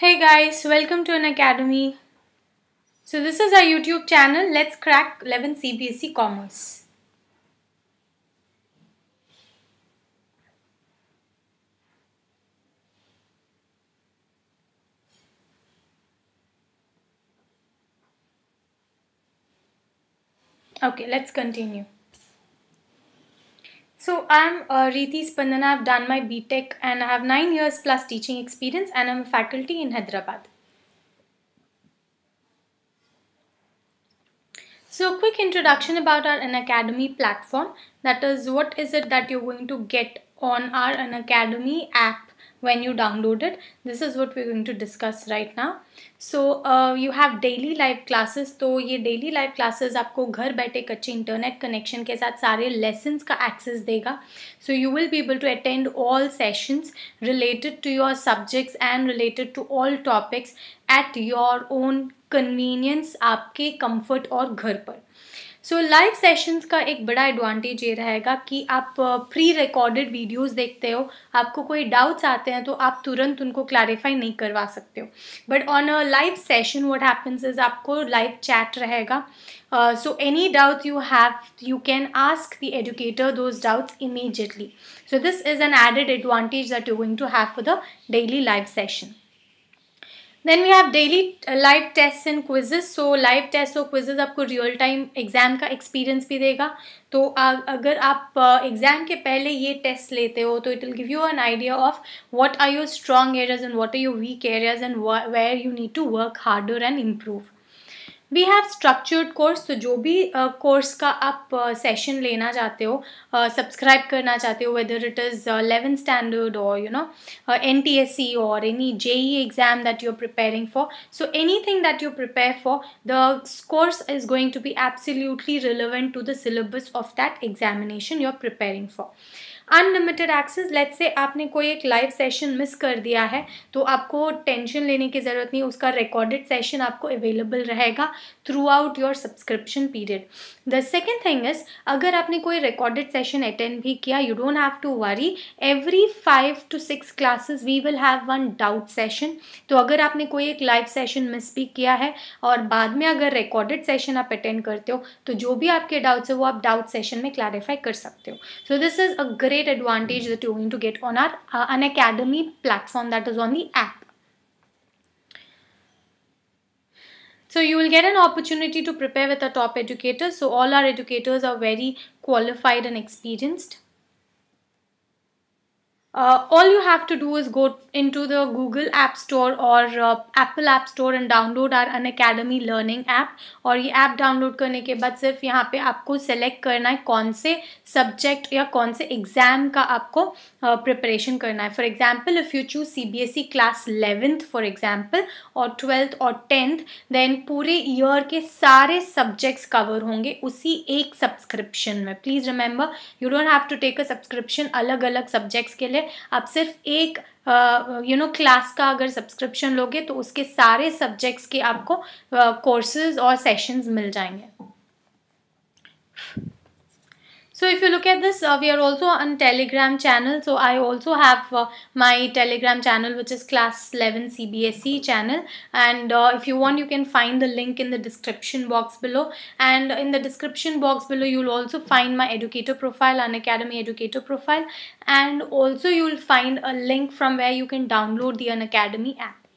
Hey guys, welcome to an academy. So this is our YouTube channel, Let's Crack 11 CBSE Commerce. Okay, let's continue. So I'm uh, Riti Spandana. I've done my BTEC and I have nine years plus teaching experience and I'm a faculty in Hyderabad. So quick introduction about our An Academy platform. That is what is it that you're going to get on our An Academy app when you download it. This is what we're going to discuss right now. So uh, you have daily live classes. तो ये daily live classes आपको घर बैठे कच्चे internet connection के साथ सारे lessons का access देगा. So you will be able to attend all sessions related to your subjects and related to all topics at your own convenience आपके comfort और घर पर. सो लाइव सेशंस का एक बड़ा एडवांटेज ये रहेगा कि आप प्री रिकॉर्डेड वीडियोस देखते हो आपको कोई डाउट्स आते हैं तो आप तुरंत उनको क्लैरिफाई नहीं करवा सकते हो but on a live session what happens is आपको लाइव चैट रहेगा so any doubt you have you can ask the educator those doubts immediately so this is an added advantage that you going to have for the daily live session then we have daily live test and quizzes so live test और quizzes आपको real time exam का experience भी देगा तो अगर आप exam के पहले ये टेस्ट लेते हो तो it will give you an idea of what are your strong areas and what are your weak areas and where you need to work harder and improve we have structured course तो जो भी course uh, का आप session uh, लेना चाहते हो subscribe uh, करना चाहते हो whether it is eleven standard और you know N T S C और any J E exam that you are preparing for so anything that you prepare for the course is going to be absolutely relevant to the syllabus of that examination you are preparing for unlimited access let say आपने कोई एक live session miss कर दिया है तो आपको tension लेने की ज़रूरत नहीं उसका रिकॉर्डेड सेशन आपको अवेलेबल रहेगा throughout your subscription period the second thing is अगर आपने कोई रिकॉर्डेड सेशन अटेंड भी किया you don't have to worry every five to six classes we will have one doubt session तो अगर आपने कोई एक लाइव सेशन मिस भी किया है और बाद में अगर रिकॉर्डेड सेशन आप अटेंड करते हो तो जो भी आपके डाउट्स है वो आप डाउट सेशन में क्लैरिफाई कर सकते हो so this is a great advantage that you going to get on our Unacademy platform that is on the app So you will get an opportunity to prepare with a top educator. So all our educators are very qualified and experienced. uh, all you have to do is go into the Google App Store or uh, Apple App Store and download our An Academy Learning app और ये app download करने के बाद सिर्फ यहाँ पे आपको select करना है कौन से सब्जेक्ट या कौन से एग्ज़ाम का आपको प्रिपरेशन uh, करना है for example if you choose C B S E class eleventh for example और ट्वेल्थ और टेंथ देन पूरे ईयर के सारे सब्जेक्ट्स कवर होंगे उसी एक सब्सक्रिप्शन में please remember you don't have to take a subscription अलग अलग सब्जेक्ट्स के लिए लिए आप सिर्फ एक यू नो क्लास का अगर सब्सक्रिप्शन लोगे तो उसके सारे सब्जेक्ट्स के आपको कोर्सेज और सेशंस मिल जाएंगे So if you look at this, uh, we are also on Telegram channel. So I also have uh, my Telegram channel, which is class 11 CBSE channel. And uh, if you want, you can find the link in the description box below. And in the description box below, you'll also find my educator profile, an academy educator profile. And also you'll find a link from where you can download the Unacademy app.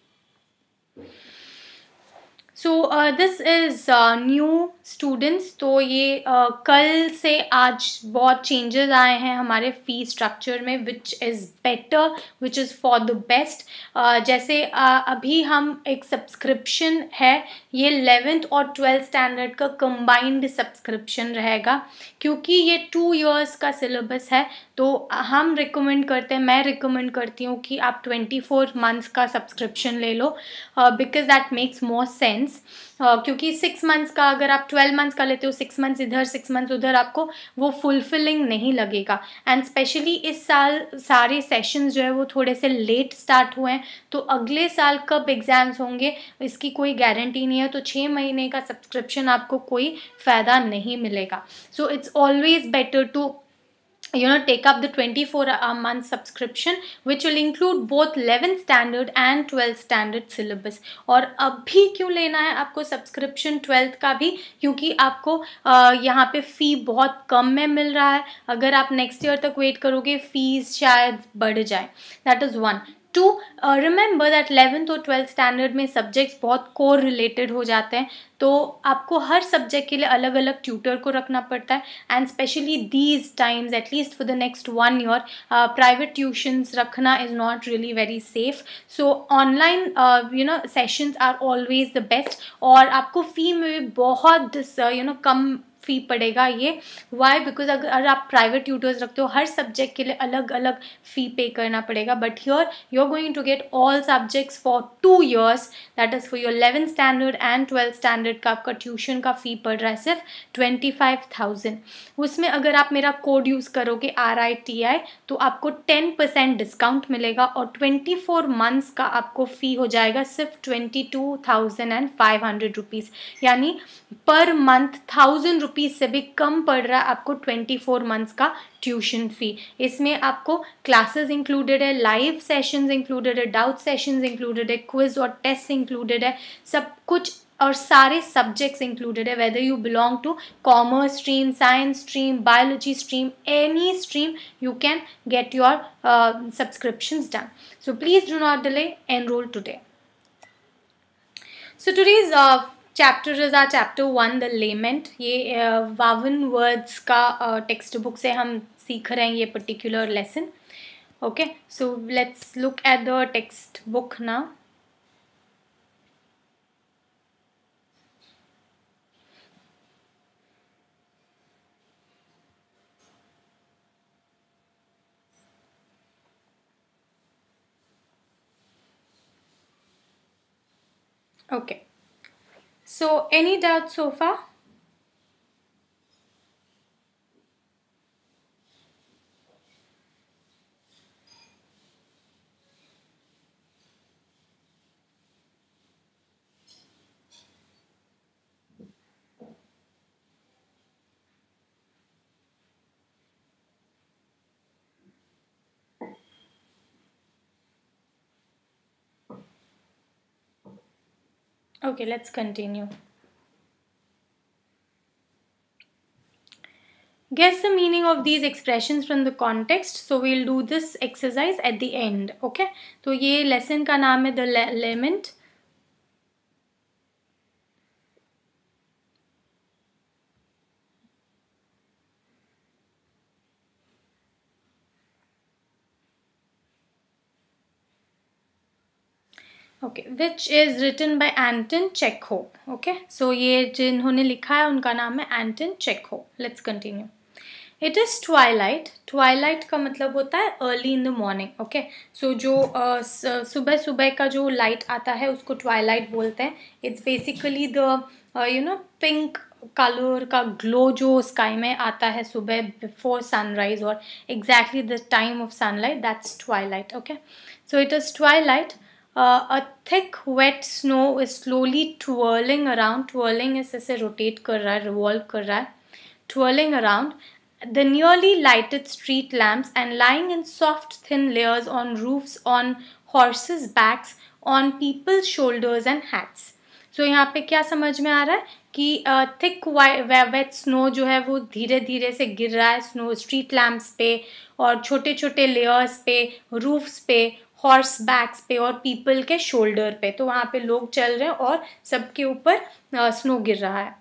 So this is new students तो ये uh, कल से आज बहुत changes आए हैं हमारे fee structure में which is better which is for the best जैसे uh, अभी हम एक सब्सक्रिप्शन है ये इलेवेंथ और ट्वेल्थ स्टैंडर्ड का कंबाइंड सब्सक्रिप्शन रहेगा क्योंकि ये टू इयर्स का सिलेबस है तो हम रिकमेंड करते हैं मैं रिकमेंड करती हूँ कि आप ट्वेंटी फोर मंथ्स का सब्सक्रिप्शन ले लो because that makes more sense क्योंकि सिक्स मंथ्स का अगर आप ट्वेल्व मंथ्स का लेते हो सिक्स मंथ्स इधर सिक्स मंथ्स उधर आपको वो फुलफिलिंग नहीं लगेगा एंड स्पेशली इस साल सारे सेशंस जो है वो थोड़े से लेट स्टार्ट हुए हैं तो अगले साल कब एग्ज़ाम्स होंगे इसकी कोई गारंटी नहीं है तो छः महीने का सब्सक्रिप्शन आपको कोई फ़ायदा नहीं मिलेगा so it's always better to you know take up the 24 uh, month subscription which will include both 11th standard and 12th standard syllabus और अब भी क्यों लेना है आपको सब्सक्रिप्शन ट्वेल्थ का भी क्योंकि आपको यहाँ पे फ़ी बहुत कम में मिल रहा है अगर आप नेक्स्ट ईयर तक वेट करोगे फीस शायद बढ़ जाए that is one to remember that eleventh और ट्वेल्थ स्टैंडर्ड में सब्जेक्ट्स बहुत कोर रिलेटेड हो जाते हैं तो आपको हर सब्जेक्ट के लिए अलग अलग ट्यूटर को रखना पड़ता है and specially these times at least for the next one year private tuitions रखना is not really very safe so online you know sessions are always the best और आपको फ़ी में भी बहुत यू uh, नो कम फ़ी पड़ेगा ये why because अगर आप प्राइवेट ट्यूटर्स रखते हो हर सब्जेक्ट के लिए अलग अलग फ़ी पे करना पड़ेगा but your you are going to get all subjects for two years that is for your eleven standard and twelfth standard का आपका ट्यूशन का फ़ी पड़ रहा है सिर्फ ट्वेंटी फाइव थाउजेंड उसमें अगर आप मेरा कोड यूज़ करोगे आर आई टी आई तो आपको टेन परसेंट डिस्काउंट मिलेगा और ट्वेंटी फोर मंथ्स का आपको फ़ी हो जाएगा सिर्फ twenty two thousand and five hundred rupees यानी पर मंथ थाउजेंड रुपीज़ से भी कम पड़ रहा है आपको ट्वेंटी फोर मंथ्स का ट्यूशन फ़ी इसमें आपको क्लासेस इंक्लूडेड है लाइव सेशंस इंक्लूडेड है डाउट सेशंस इंक्लूडेड है क्विज और टेस्ट इंक्लूडेड है सब कुछ और सारे सब्जेक्ट्स इंक्लूडेड है whether you belong to commerce stream science stream biology stream any stream you can get your subscriptions done so please do not delay enroll today so today's uh, chapter is आ chapter one the लेमेंट ये वावन uh, words का text uh, book से हम सीख रहे हैं ये particular lesson okay so let's look at the text book okay Okay. So any doubt so far? Okay, let's continue. Guess the meaning of these expressions from the context. So we'll do this exercise at the end. Okay. So this lesson का नाम The Lament. Okay which is written by Anton हो okay सो ये जिन्होंने लिखा है उनका नाम है एंटन हो let's continue it is twilight twilight का मतलब होता है early in the morning okay so जो सुबह सुबह का जो लाइट आता है उसको ट्वाइलाइट बोलते हैं it's basically the you know pink colour का ग्लो जो स्काई में आता है सुबह बिफोर सनराइज और exactly the time of sunlight that's twilight okay so it is twilight uh, a thick wet snow is slowly twirling around twirling is ऐसे rotate कर रहा है revolve कर रहा है twirling around the nearly lighted street lamps and lying in soft thin layers on roofs on horses backs on people's shoulders and hats so so, यहाँ पे क्या समझ में आ रहा है कि थिक वेट स्नो जो है वो धीरे धीरे से गिर रहा है स्नो स्ट्रीट लैम्प्स पे और छोटे छोटे लेयर्स पे रूफ्स पे हॉर्स बैक्स पे और पीपल के शोल्डर पे तो वहाँ पे लोग चल रहे हैं और सबके ऊपर स्नो गिर रहा है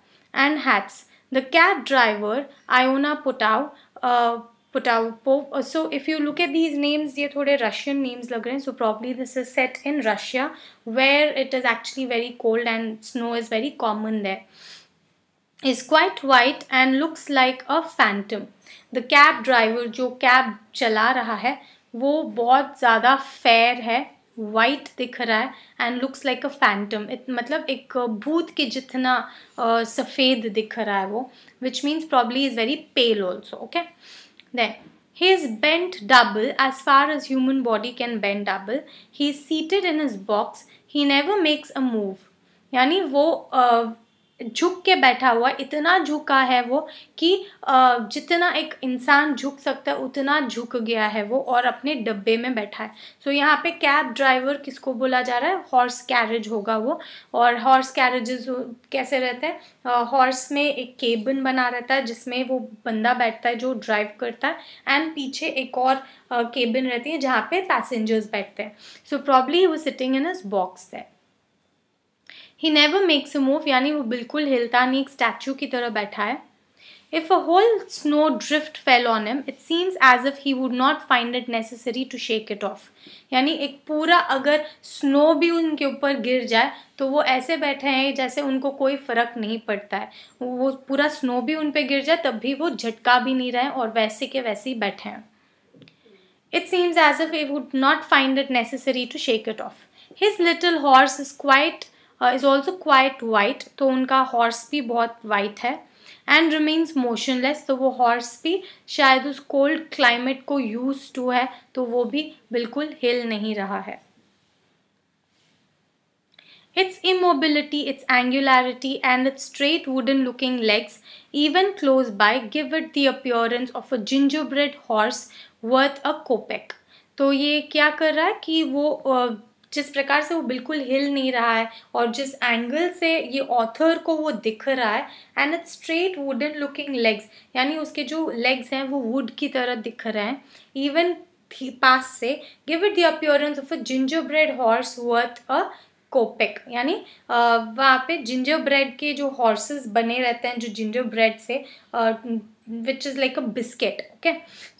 and that's the cab driver Iona पुटाव पुटाव पो so if you look at these names ये थोड़े रशियन नेम्स लग रहे हैं so probably this is set in Russia where it is actually very cold and snow is very common दै is quite white and looks like a phantom the cab driver जो cab चला रहा है वो बहुत ज़्यादा फेयर है white दिख रहा है and looks like a phantom मतलब एक भूत के जितना सफ़ेद दिख रहा है वो which means probably is very pale also okay then he is bent double as far as human body can bent double he is seated in is box he never makes a move यानी वो झुक के बैठा हुआ इतना झुका है वो कि जितना एक इंसान झुक सकता है उतना झुक गया है वो और अपने डब्बे में बैठा है सो so, यहाँ पे कैब ड्राइवर किसको बोला जा रहा है हॉर्स कैरेज होगा वो और हॉर्स कैरेजेस कैसे रहते हैं हॉर्स में एक केबिन बना रहता है जिसमें वो बंदा बैठता है जो ड्राइव करता है एंड पीछे एक और केबिन रहती है जहाँ पे पैसेंजर्स बैठते हैं सो प्रॉब्ली वो सिटिंग इन अस बॉक्स है he never makes a move यानी वो बिल्कुल हिलता नहीं एक स्टैचू की तरह बैठा है if a whole snowdrift fell on him it seems as if he would not find it necessary to shake it off यानी एक पूरा अगर स्नो भी उनके ऊपर गिर जाए तो वो ऐसे बैठे हैं जैसे उनको कोई फ़र्क नहीं पड़ता है वो पूरा स्नो भी उन पर गिर जाए तब भी वो झटका भी नहीं रहे और वैसे के वैसे ही बैठे हैं It seems as if he would not find it necessary to shake it off. His little horse is quite is also quite white तो उनका हॉर्स भी बहुत वाइट है एंड रिमेन्स मोशनलेस तो वो हॉर्स भी शायद उस कोल्ड क्लाइमेट को यूज टू है तो वो भी बिल्कुल हिल नहीं रहा है its immobility its angularity and its straight wooden looking legs even close by give it the appearance of a gingerbread horse worth a kopeck तो ये क्या कर रहा है कि वो uh, जिस प्रकार से वो बिल्कुल हिल नहीं रहा है और जिस एंगल से ये ऑथर को वो दिख रहा है and its straight wooden looking legs यानी उसके जो लेग्स हैं वो वुड की तरह दिख रहे हैं इवन पास से give it the appearance of a gingerbread horse worth a kopeck यानी वहाँ पे जिंजर ब्रेड के जो हॉर्सेस बने रहते हैं जो जिंजर ब्रेड से which is like a biscuit okay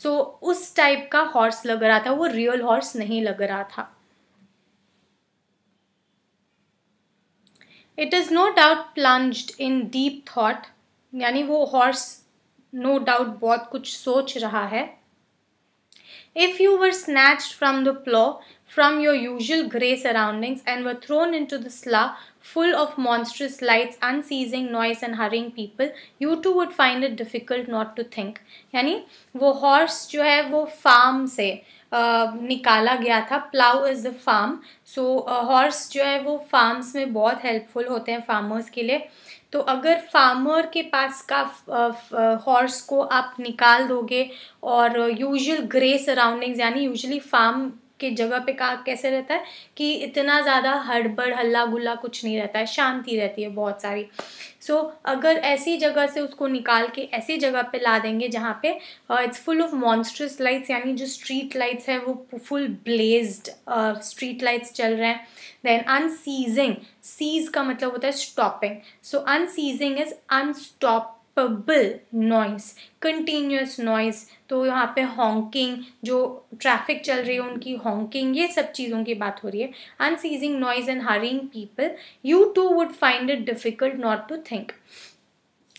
so उस टाइप का हॉर्स लग रहा था वो रियल हॉर्स नहीं लग रहा था it is no doubt plunged in deep thought यानी वो हॉर्स नो डाउट बहुत कुछ सोच रहा है if you were snatched from the plough from your usual grey surroundings and were thrown into the slough full of monstrous lights, unceasing noise and hurrying people, you too would find it difficult not to think. यानी वो horse जो है वो farm से निकाला गया था plough is the farm so horse जो है वो फार्म्स में बहुत हेल्पफुल होते हैं फार्मर्स के लिए तो अगर फार्मर के पास का हॉर्स को आप निकाल दोगे और यूजुअल ग्रे सराउंडिंग्स यानी यूजुअली फार्म के जगह पे का कैसे रहता है कि इतना ज़्यादा हड़बड़ हल्ला गुल्ला कुछ नहीं रहता है शांति रहती है बहुत सारी सो so, अगर ऐसी जगह से उसको निकाल के ऐसी जगह पे ला देंगे जहाँ पे it's full of monstrous lights यानी जो स्ट्रीट लाइट्स है वो फुल ब्लेज्ड स्ट्रीट लाइट्स चल रहे हैं देन अनसीजिंग सीज का मतलब होता है stopping so unceasing is unstoppable noise continuous noise तो यहाँ पे हॉन्किंग जो ट्रैफिक चल रही है उनकी हॉन्किंग ये सब चीज़ों की बात हो रही है unceasing noise and hurrying people you too would find it difficult not to think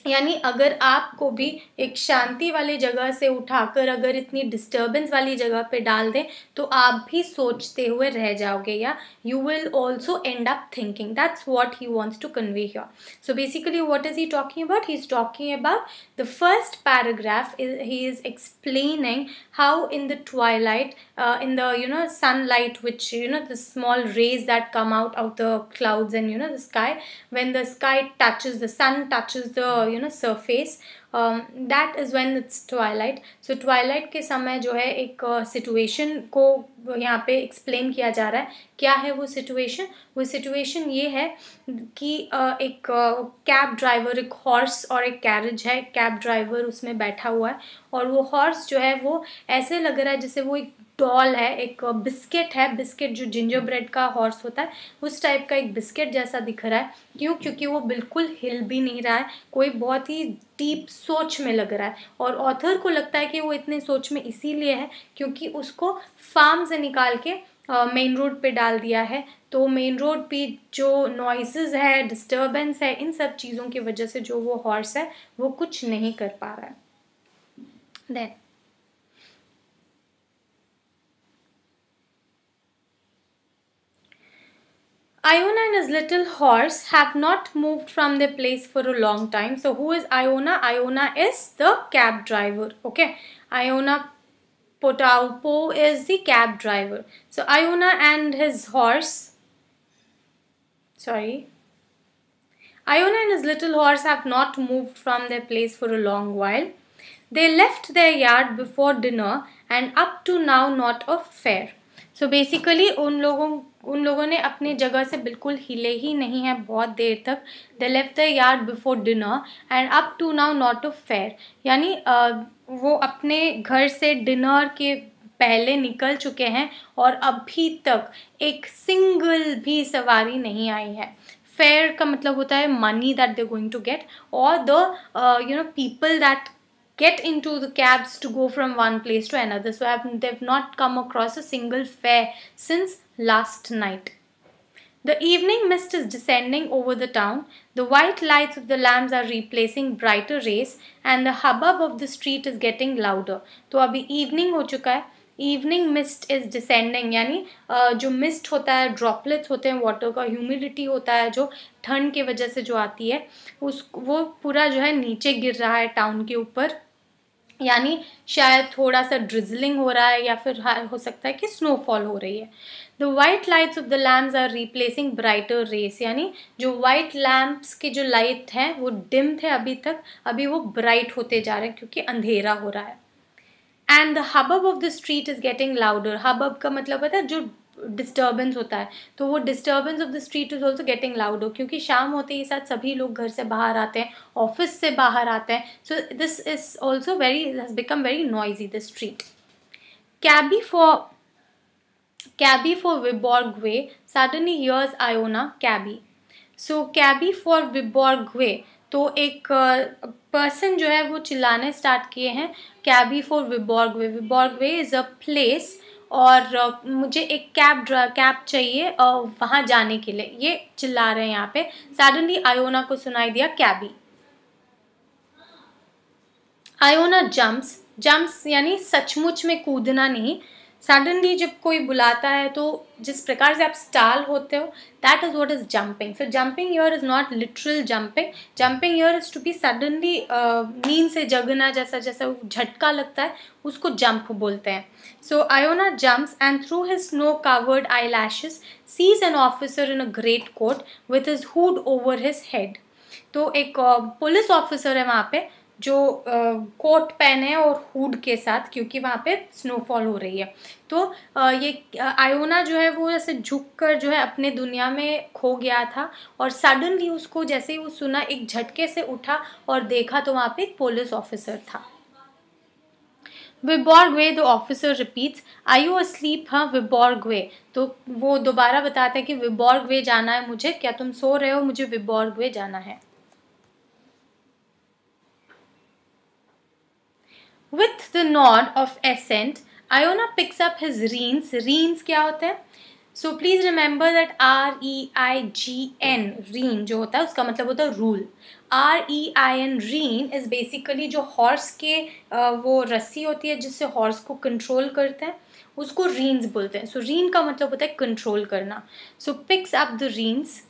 यानी अगर आपको भी एक शांति वाली जगह से उठाकर अगर इतनी डिस्टर्बेंस वाली जगह पे डाल दें तो आप भी सोचते हुए रह जाओगे या you will also end up thinking that's what he wants to convey your so basically what is he talking about he is talking about the first paragraph is he is explaining how in the the you know sun light which you know the small rays that come out of the clouds and you know the sky when the sky touch is the sun touch is the you know surface um, that is when it's twilight so twilight के समय जो है एक situation uh, को यहाँ पे explain किया जा रहा है क्या है वो situation वो situation ये है कि uh, एक कैब uh, ड्राइवर एक हॉर्स और एक कैरेज है कैब ड्राइवर उसमें बैठा हुआ है और वो हॉर्स जो है वो ऐसे लग रहा है जैसे वो एक डॉल है एक बिस्किट है बिस्किट जो जिंजर ब्रेड का हॉर्स होता है उस टाइप का एक बिस्किट जैसा दिख रहा है क्यों क्योंकि वो बिल्कुल हिल भी नहीं रहा है कोई बहुत ही डीप सोच में लग रहा है और ऑथर को लगता है कि वो इतने सोच में इसीलिए है क्योंकि उसको फार्म से निकाल के मेन रोड पे डाल दिया है तो मेन रोड पे जो नॉइसेस है डिस्टर्बेंस है इन सब चीज़ों की वजह से जो वो हॉर्स है वो कुछ नहीं कर पा रहा है then Iona and his little horse have not moved from their place for a long time. So who is Iona? Iona is the cab driver. Okay. Iona Potaupo is the cab driver. So Iona and his horse, sorry, Iona and his little horse have not moved from their place for a long while. They left their yard before dinner and up to now not a fare. So so basically उन लोगों उन लोगों ने अपनी जगह से बिल्कुल हिले ही नहीं है बहुत देर तक the left the yard before dinner and up to now not to fare यानी वो अपने घर से डिनर के पहले निकल चुके हैं और अभी तक एक सिंगल भी सवारी नहीं आई है फेयर का मतलब होता है money that they going to get और the you know people that get into the cabs to go from one place to another. So I've, they've not come across a single fare since last night. The evening mist is descending over the town. The white lights of the lamps are replacing brighter rays and the hubbub of the street is getting louder. तो अभी evening ho chuka hai. Evening mist is descending यानी जो mist होता है droplets होते हैं water का humidity होता है जो ठंड के वजह से जो आती है उस वो पूरा जो है नीचे गिर रहा है टाउन के ऊपर यानी शायद थोड़ा सा ड्रिजलिंग हो रहा है या फिर हो सकता है कि स्नोफॉल हो रही है the white lights of the lamps are replacing brighter rays यानी जो वाइट लैम्प्स के जो लाइट हैं वो डिम थे अभी तक अभी वो ब्राइट होते जा रहे हैं क्योंकि अंधेरा हो रहा है and the hubbub of the street is getting louder hubbub का मतलब पता है जो डिस्टर्बेंस होता है तो वो disturbance of the street is also getting loud हो क्योंकि शाम होते ही साथ सभी लोग घर से बाहर आते हैं ऑफिस से बाहर आते हैं so this is also very has become very noisy the street cabby for cabby for Vyborgskaya suddenly hears Iona cabby so cabby for Vyborgskaya तो एक पर्सन uh, जो है वो चिल्लाने स्टार्ट किए हैं cabby for Vyborgskaya Vyborgskaya is a place और मुझे एक कैब कैब चाहिए वहाँ जाने के लिए ये चिल्ला रहे हैं यहाँ पे सडनली आयोना को सुनाई दिया कैबी आयोना जम्प्स जम्प्स यानी सचमुच में कूदना नहीं सडनली जब कोई बुलाता है तो जिस प्रकार से आप स्टाल होते हो that is what is jumping so jumping your is not literal jumping jumping your is to be suddenly नींद से जगना जैसा जैसा झटका लगता है उसको जंप बोलते हैं so Iona jumps and through his snow covered eyelashes sees an officer in a great coat with his hood over his head तो एक पुलिस uh, ऑफिसर है वहाँ पे जो कोट पहने और हुड के साथ क्योंकि वहाँ पे स्नोफॉल हो रही है तो ये आयोना जो है वो ऐसे झुक कर जो है अपने दुनिया में खो गया था और सडनली उसको जैसे ही वो सुना एक झटके से उठा और देखा तो वहाँ पे एक पुलिस ऑफिसर था Vyborgskaya the officer repeats I you asleep हाँ विबॉर्गवे तो वो दोबारा बताता है कि विबॉर्गवे जाना है मुझे क्या तुम सो रहे हो मुझे विबॉर्गवे जाना है with the nod of assent Iona picks up his reins reins क्या होता है so please remember that R E I G N reign जो होता है उसका मतलब होता है rule R E I N rein is basically जो हॉर्स के वो रस्सी होती है जिससे हॉर्स को कंट्रोल करते हैं उसको रीन्स बोलते हैं सो so, रीन का मतलब होता है कंट्रोल करना so picks up the reins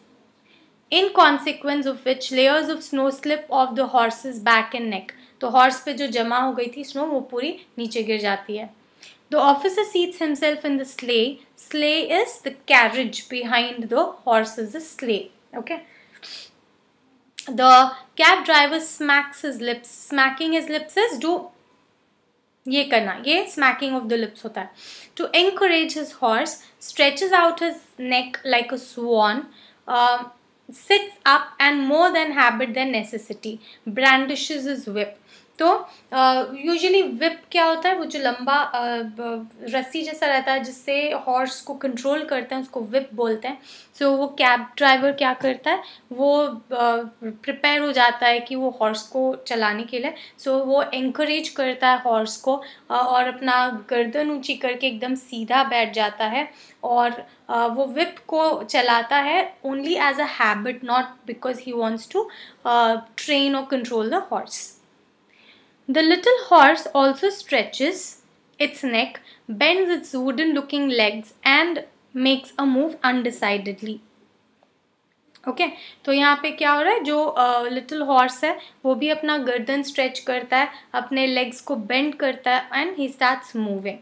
in consequence of which layers of snow slip off the horse's back and neck तो हॉर्स पे जो जमा हो गई थी स्नो वो पूरी नीचे गिर जाती है the officer seats himself in the sleigh sleigh is the carriage behind the horse is the sleigh okay the cab driver smacks his lips smacking his lips is do ये करना ये स्मैकिंग ऑफ द लिप्स होता है to encourage his horse stretches out his neck like a swan sits up and more than habit than necessity brandishes his whip तो usually uh, whip क्या होता है वो जो लंबा uh, रस्सी जैसा रहता है जिससे हॉर्स को कंट्रोल करते हैं उसको विप बोलते हैं सो so, वो कैब ड्राइवर क्या करता है वो प्रिपेयर uh, हो जाता है कि वो हॉर्स को चलाने के लिए सो so, वो एंकरेज करता है हॉर्स को uh, और अपना गर्दन ऊंची करके एकदम सीधा बैठ जाता है और वो विप को चलाता है only as a habit not because he wants to train और control the horse the little horse also stretch its neck bends its wooden looking legs and makes a move undecidedly okay okay, तो यहाँ पे क्या हो रहा है जो little uh, horse है वो भी अपना गर्दन स्ट्रेच करता है अपने लेग्स को बेंड करता है and he starts moving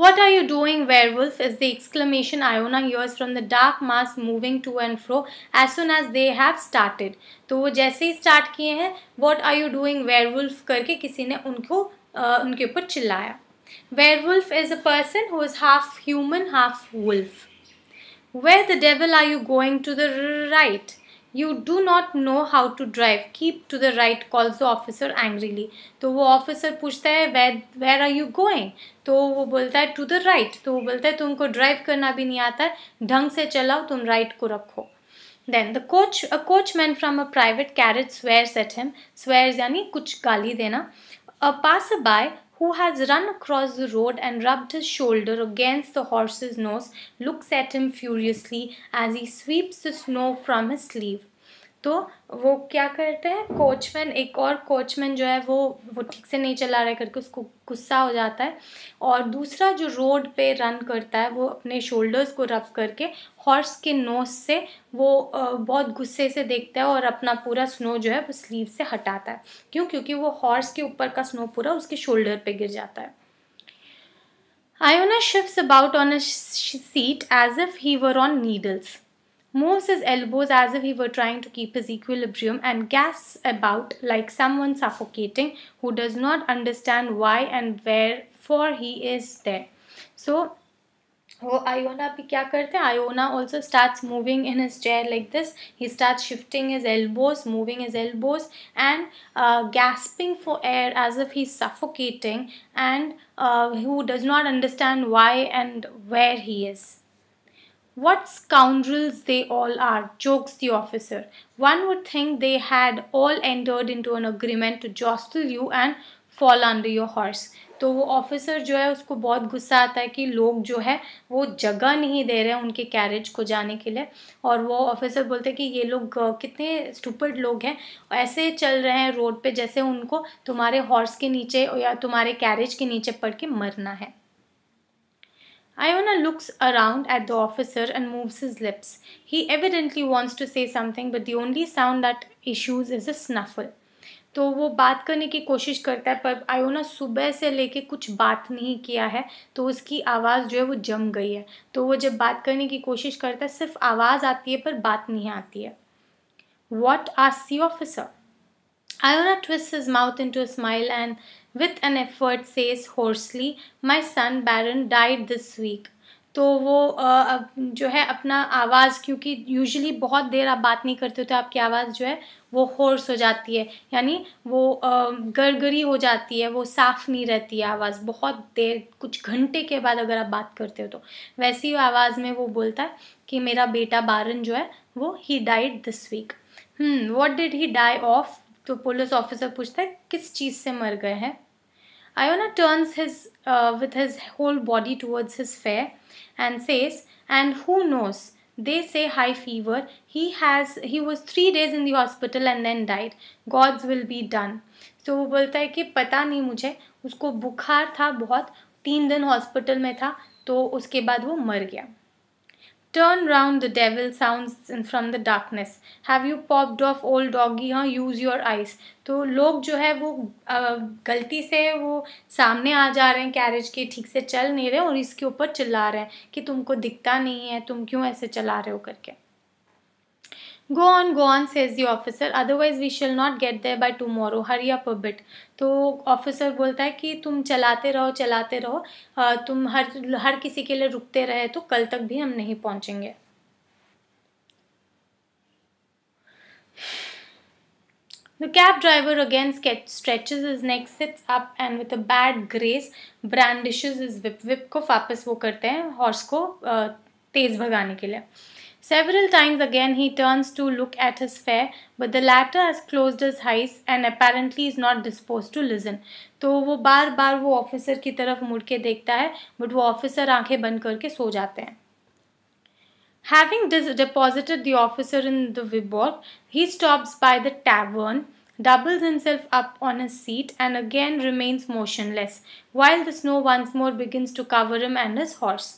What are you doing, werewolf? is the exclamation Iona hears from the dark mass moving to and fro as soon as they have started. तो वो जैसे ही start किए हैं What are you doing, werewolf? करके किसी ने उनको आ, उनके ऊपर चिल्लाया Werewolf is a person who is half human, half wolf. Where the devil are you going to the right? You do not know how to drive keep to the right calls the officer angrily तो वो officer पूछता है where where are you going तो वो बोलता है to the right तो वो बोलता है तुमको ड्राइव करना भी नहीं आता है ढंग से चलाओ तुम राइट को रखो then the coach a coachman from a private carriage swears at him swears यानी कुछ गाली देना a pass by who has run across the road and rubbed his shoulder against the horse's nose, looks at him furiously as he sweeps the snow from his sleeve. तो वो क्या करते हैं coachman एक और कोचमैन जो है वो वो ठीक से नहीं चला रहा है करके उसको गुस्सा हो जाता है और दूसरा जो रोड पे रन करता है वो अपने शोल्डर्स को रफ करके हॉर्स के नोज से वो बहुत गुस्से से देखता है और अपना पूरा स्नो जो है वो स्लीव से हटाता है क्यों क्योंकि वो हॉर्स के ऊपर का स्नो पूरा उसके शोल्डर पर गिर जाता है Iona shift about on a seat as if he were on needles moves his elbows as if he were trying to keep his equilibrium and gasps about like someone suffocating who does not understand why and wherefore he is there. So वो Iona भी क्या करते हैं Iona also start moving in his chair like this he start shifting his elbows moving his elbows and gasping for air as if he suffocating and who does not understand why and where he is What scoundrels they all are, jokes the officer. One would think they had all entered into an agreement to jostle you and fall under your horse तो वो officer जो है उसको बहुत गुस्सा आता है कि लोग जो है वो जगह नहीं दे रहे हैं उनके कैरेज को जाने के लिए और वो ऑफिसर बोलते हैं कि ये लोग कितने स्टूपर्ड लोग हैं ऐसे चल रहे हैं रोड पे जैसे उनको तुम्हारे हॉर्स के नीचे या तुम्हारे कैरेज के नीचे पड़ के मरना है Iona looks around at the officer and moves his lips. He evidently wants to say something, but the only sound that issues is a snuffle. तो वो बात करने की कोशिश करता है पर आयोना सुबह से लेके कुछ बात नहीं किया है तो उसकी आवाज़ जो है वो जम गई है तो वो जब बात करने की कोशिश करता है सिर्फ आवाज़ आती है पर बात नहीं आती है what are see officer Iona twist his mouth into smile and with an effort says hoarsely my son barin died this week तो वो जो है अपना आवाज़ क्योंकि यूजुअली बहुत देर आप बात नहीं करते तो आपकी आवाज़ जो है वो होर्स हो जाती है यानी वो गरगरी हो जाती है वो साफ़ नहीं रहती है आवाज़ बहुत देर कुछ घंटे के बाद अगर आप बात करते हो तो वैसी आवाज़ में वो बोलता है कि मेरा बेटा बारन जो है वो he died this week what did he die of तो पुलिस ऑफिसर पूछता है किस चीज़ से मर गए हैं Iona turns his with his whole body towards his fare and says and who knows they say high fever he has he was three days in the hospital and then died God's will be done so वो बोलता है कि पता नहीं मुझे उसको बुखार था बहुत तीन दिन हॉस्पिटल में था तो उसके बाद वो मर गया Turn round, the devil sounds from the darkness. Have you popped off old doggy? हाँ use your eyes. तो लोग जो है वो गलती से वो सामने आ जा रहे हैं कैरेज के ठीक से चल नहीं रहे और इसके ऊपर चिल्ला रहे हैं कि तुमको दिखता नहीं है तुम क्यों ऐसे चला रहे हो करके go on go on says the officer otherwise we shall not get there by tomorrow hurry up a bit तो ऑफिसर बोलता है कि तुम चलाते रहो चलाते रहो तुम हर हर किसी के लिए रुकते रहे तो कल तक भी हम नहीं पहुँचेंगे cab driver again sketch stretches his neck, sits up and with a bad grace brandishes his whip whip को वापस वो करते हैं हॉर्स को तेज़ भगाने के लिए Several times again he turns to look at his fare, but the latter has closed his eyes and apparently is not disposed to listen. तो वो बार बार वो ऑफिसर की तरफ मुड़ के देखता है बट वो ऑफिसर आंखें बंद करके सो जाते हैं Having deposited the officer in the Viborg, he stops by the tavern, doubles himself up on his seat, and again remains motionless, while the snow once more begins to cover him and his horse.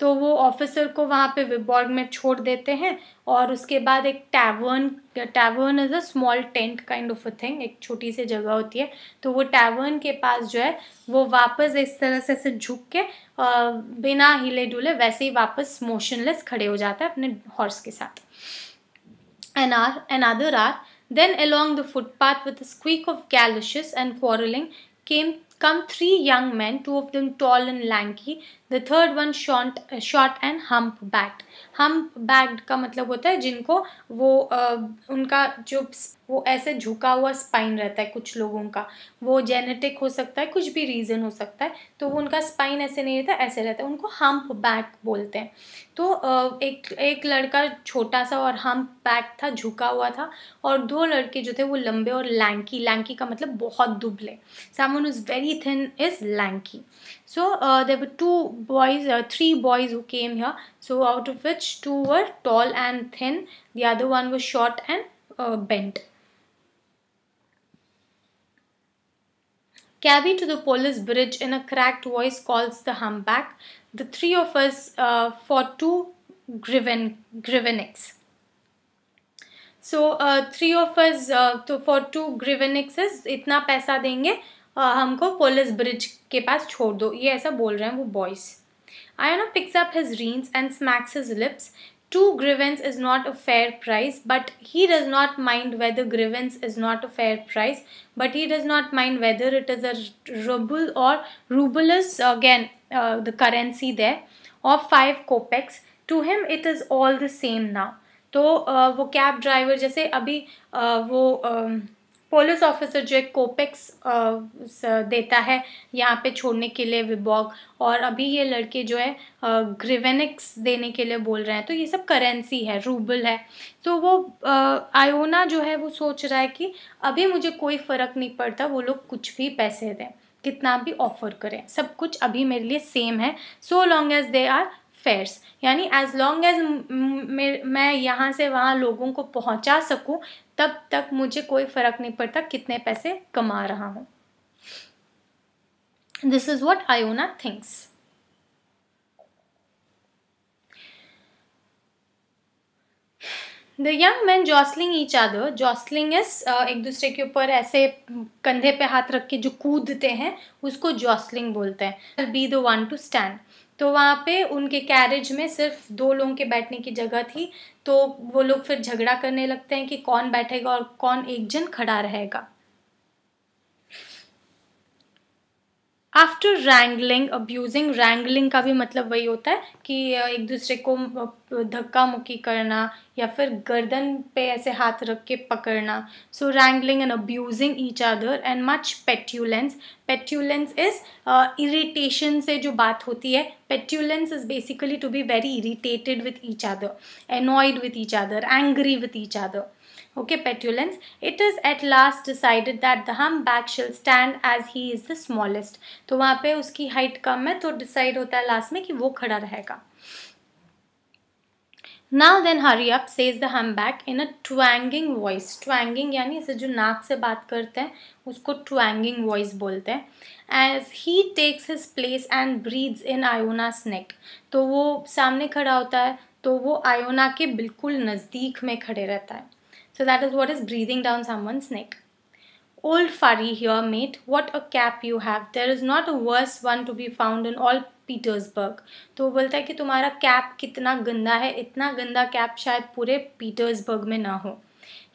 तो वो officer को वहाँ पे विबॉर्ग में छोड़ देते हैं और उसके बाद एक tavern tavern is a small tent kind of a thing एक छोटी सी जगह होती है तो वो टैवर्न के पास जो है वो वापस इस तरह से ऐसे झुक के आ, बिना हिले डुले वैसे ही वापस मोशनलेस खड़े हो जाता है अपने हॉर्स के साथ an hour another hour then along the footpath with squeak of of and quarrelling came come three young man two of them tall and lanky the third one short short and humpbacked humpbacked का मतलब होता है जिनको वो आ, uh, उनका जो वो ऐसे झुका हुआ स्पाइन रहता है कुछ लोगों का वो जेनेटिक हो सकता है कुछ भी रीज़न हो सकता है तो वो उनका स्पाइन ऐसे नहीं रहता ऐसे रहता है उनको हम्प बैक बोलते हैं तो uh, एक एक लड़का छोटा सा और हम्प बैक था झुका हुआ था और दो लड़के जो थे वो लंबे और लैंकी लैंकी का मतलब बहुत दुबले सामन is very thin is lanky So uh, there were two boys, uh, three boys who came here. So out of which two were tall and thin. The other one was short and uh, bent. Cabby to the police bridge in a cracked voice calls the humpback. The three of us uh, for two griven, grivenix. So uh, three of us uh, for two grivenixes. Itna paisa denge. हमको Police Bridge के पास छोड़ दो ये ऐसा बोल रहे हैं वो boys Iona picks up his reins and smacks his lips to grivens is not a fair price but he does not mind whether grivens is not a fair price but he does not mind whether it is a rouble और rouble is again the currency they of five kopecks to him it is all the same now तो uh, वो cab driver जैसे अभी uh, वो uh, police officer जो एक कोपेक्स देता है यहाँ पे छोड़ने के लिए विबॉग और अभी ये लड़के जो है ग्रिवेनिक्स देने के लिए बोल रहे हैं तो ये सब करेंसी है रूबल है तो वो आयोना जो है वो सोच रहा है कि अभी मुझे कोई फ़र्क नहीं पड़ता वो लोग कुछ भी पैसे दें कितना भी ऑफर करें सब कुछ अभी मेरे लिए सेम है so long as they are fares यानी एज लॉन्ग एज मैं यहाँ से वहाँ लोगों को पहुँचा सकूँ तब तक मुझे कोई फ़र्क नहीं पड़ता कितने पैसे कमा रहा हूँ this is what Iona thinks the young man jostling each other jostling is एक दूसरे के ऊपर ऐसे कंधे पे हाथ रख के जो कूदते हैं उसको जॉसलिंग बोलते हैं be the one to stand तो वहाँ पे उनके कैरेज में सिर्फ दो लोगों के बैठने की जगह थी तो वो लोग फिर झगड़ा करने लगते हैं कि कौन बैठेगा और कौन एक जन खड़ा रहेगा आफ्टर रैंगलिंग अब्यूजिंग रैंगलिंग का भी मतलब वही होता है कि एक दूसरे को धक्का मुक्की करना या फिर गर्दन पे ऐसे हाथ रख के पकड़ना so wrangling and abusing each other and much petulance petulance is irritation से जो बात होती है petulance is basically to be very irritated with each other annoyed with each other angry with each other okay petulance it is at last decided that the humpback shall stand as he is the smallest to wahan pe uski height kam hai to decide hota hai last mein ki wo khada rahega Now then hurry up says the humpback in a twanging voice. Twanging yani इसे jo naak se baat karte hain usko twanging voice bolte hain As he takes his place and breathes in Iona's neck. to wo samne khada hota hai तो वो Iona के बिल्कुल नज़दीक में खड़े रहता है So that is what is breathing down someone's neck. Old furry here, mate. What a cap you have. There is not a worse one to be found in all Petersburg. तो वो बोलता है कि तुम्हारा कैप कितना गंदा है इतना गंदा कैप शायद पूरे पीटर्सबर्ग में ना हो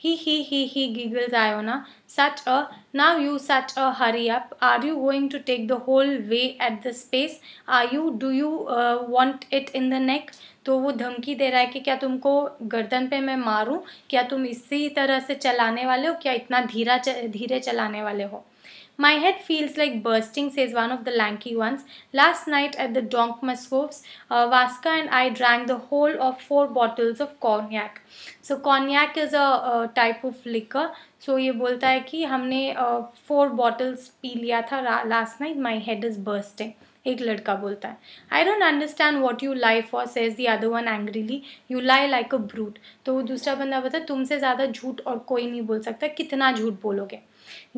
He, he, he, he, giggles Iona. Such a, now you such a hurry up. Are you going to take the whole way at this pace? Are you, do you uh, want it in the neck? तो वो धमकी दे रहा है कि क्या तुमको गर्दन पे मैं मारूं क्या तुम इसी तरह से चलाने वाले हो क्या इतना धीरा धीरे चलाने वाले हो My head feels like bursting, says one of the lanky ones. Last night at the Donk Donkmascovs, uh, Vaska and I drank the whole of four bottles of cognac. So cognac is a, a type of liquor. so, ये बोलता है कि हमने uh, four bottles P लिया था last night. My head is bursting. एक लड़का बोलता है I don't understand what you lie for says the other one angrily you lie like a brute तो वो दूसरा बंदा बता तुमसे ज़्यादा झूठ और कोई नहीं बोल सकता कितना झूठ बोलोगे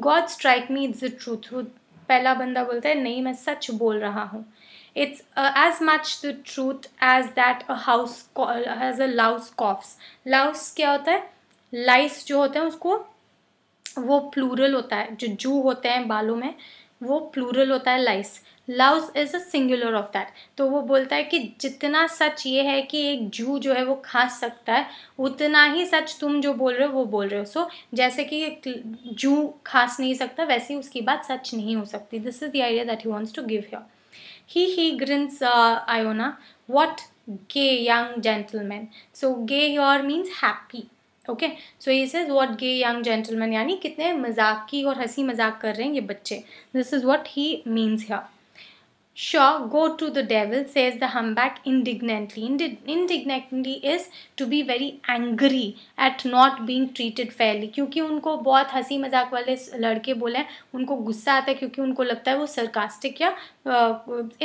God strike me it's the truth पहला बंदा बोलता है नहीं मैं सच बोल रहा हूँ it's as much the truth as that a house as a louse coughs louse क्या होता है लाइस जो होते हैं उसको वो प्लूरल होता है जो जू होते हैं बालों में वो प्लूरल होता है lice louse is a singular of that तो वो बोलता है कि जितना सच ये है कि एक जू जो है वो खा सकता है उतना ही सच तुम जो बोल रहे हो वो बोल रहे हो सो so, जैसे कि जू खास नहीं सकता वैसे ही उसकी बात सच नहीं हो सकती this is the idea that he wants to give your he he grins Iona what gay young gentleman so gay your means happy okay so is is what gay young gentleman यानी कितने मजाक की और हंसी मजाक कर रहे हैं ये बच्चे this is what he means your Sure, go to the devil, says the humpback indignantly. Indignantly is to be very angry at not being treated fairly. क्योंकि उनको बहुत हंसी मजाक वाले लड़के बोले हैं उनको गुस्सा आता है क्योंकि उनको लगता है वो सरकास्टिक या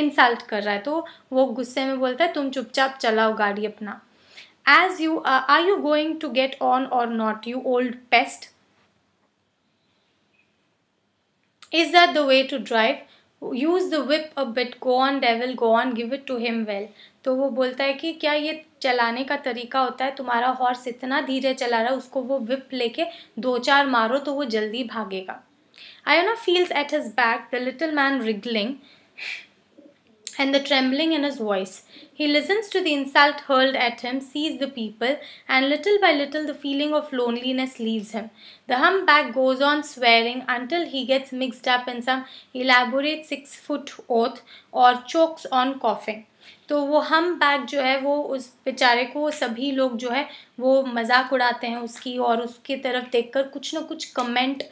इंसल्ट कर रहा है तो वो गुस्से में बोलता है तुम चुपचाप चलाओ गाड़ी अपना as you are you going to get on और not you old pest is that the way to drive use the whip a bit go on devil go on give it to him well तो वो बोलता है कि क्या ये चलाने का तरीका होता है तुम्हारा हॉर्स इतना धीरे चला रहा है उसको वो विप लेके दो चार मारो तो वो जल्दी भागेगा Iona feels at his back the little man wriggling and the trembling in his voice. He listens to the insult hurled at him, sees the people, and little by little the feeling of loneliness leaves him. The humpback goes on swearing until he gets mixed up in some elaborate six foot oath or chokes on coughing. तो वो हम bag जो है वो उस बेचारे को सभी लोग जो है वो मजाक उड़ाते हैं उसकी और उसकी तरफ देखकर कुछ ना कुछ कमेंट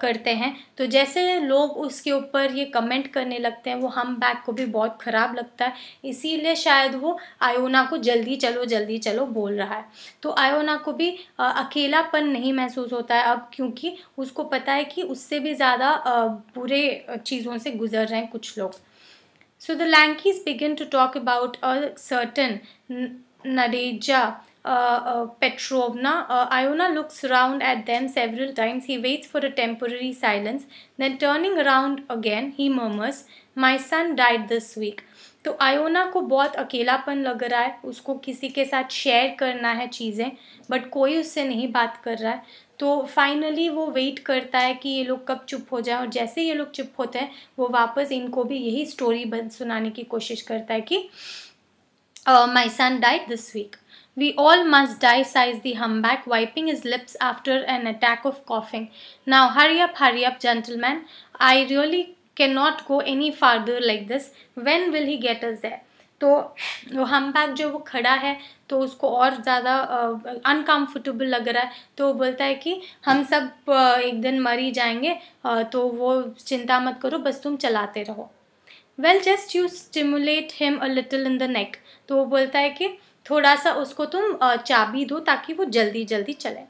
करते हैं तो जैसे लोग उसके ऊपर ये कमेंट करने लगते हैं वो हम बैग को भी बहुत ख़राब लगता है इसीलिए शायद वो आयोना को जल्दी चलो जल्दी चलो बोल रहा है तो आयोना को भी अकेलापन नहीं महसूस होता है अब क्योंकि उसको पता है कि उससे भी ज़्यादा बुरे चीज़ों से गुजर रहे हैं कुछ लोग So the Lankis begin to talk about a certain Nadeja uh, uh, Petrovna. Uh, Iona looks around at them several times. He waits for a temporary silence. Then turning around again, he murmurs, My son died this week. तो Iona को बहुत अकेलापन लग रहा है उसको किसी के साथ शेयर करना है चीज़ें बट कोई उससे नहीं बात कर रहा है तो फाइनली वो वेट करता है कि ये लोग कब चुप हो जाए और जैसे ये लोग चुप होते हैं वो वापस इनको भी यही स्टोरी सुनाने की कोशिश करता है कि my son died this week we all must die says the hunchback wiping his lips after an attack of coughing now hurry up hurry up gentleman I really can not go any farther like this when will he get us that तो वो हम bag जो वो खड़ा है तो उसको और ज़्यादा अनकम्फर्टेबल लग रहा है तो वो बोलता है कि हम सब एक दिन मर ही जाएंगे तो वो चिंता मत करो बस तुम चलाते रहो well just you stimulate him a little in the neck तो वो बोलता है कि थोड़ा सा उसको तुम चाबी दो ताकि वो जल्दी जल्दी चले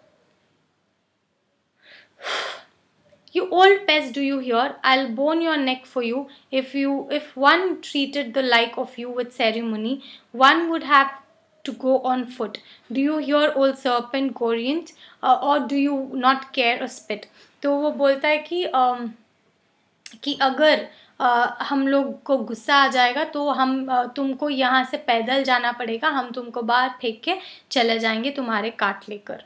you old pest do you hear I'll bone your neck for you if you if one treated the like of you with ceremony one would have to go on foot do you hear old serpent and Gorynych और do you not care a spit तो वो बोलता है कि um, कि अगर आ, uh, हम लोग को गुस्सा आ जाएगा तो हम आ, uh, तुमको यहाँ से पैदल जाना पड़ेगा हम तुमको बाहर फेंक के चले जाएंगे तुम्हारे काट लेकर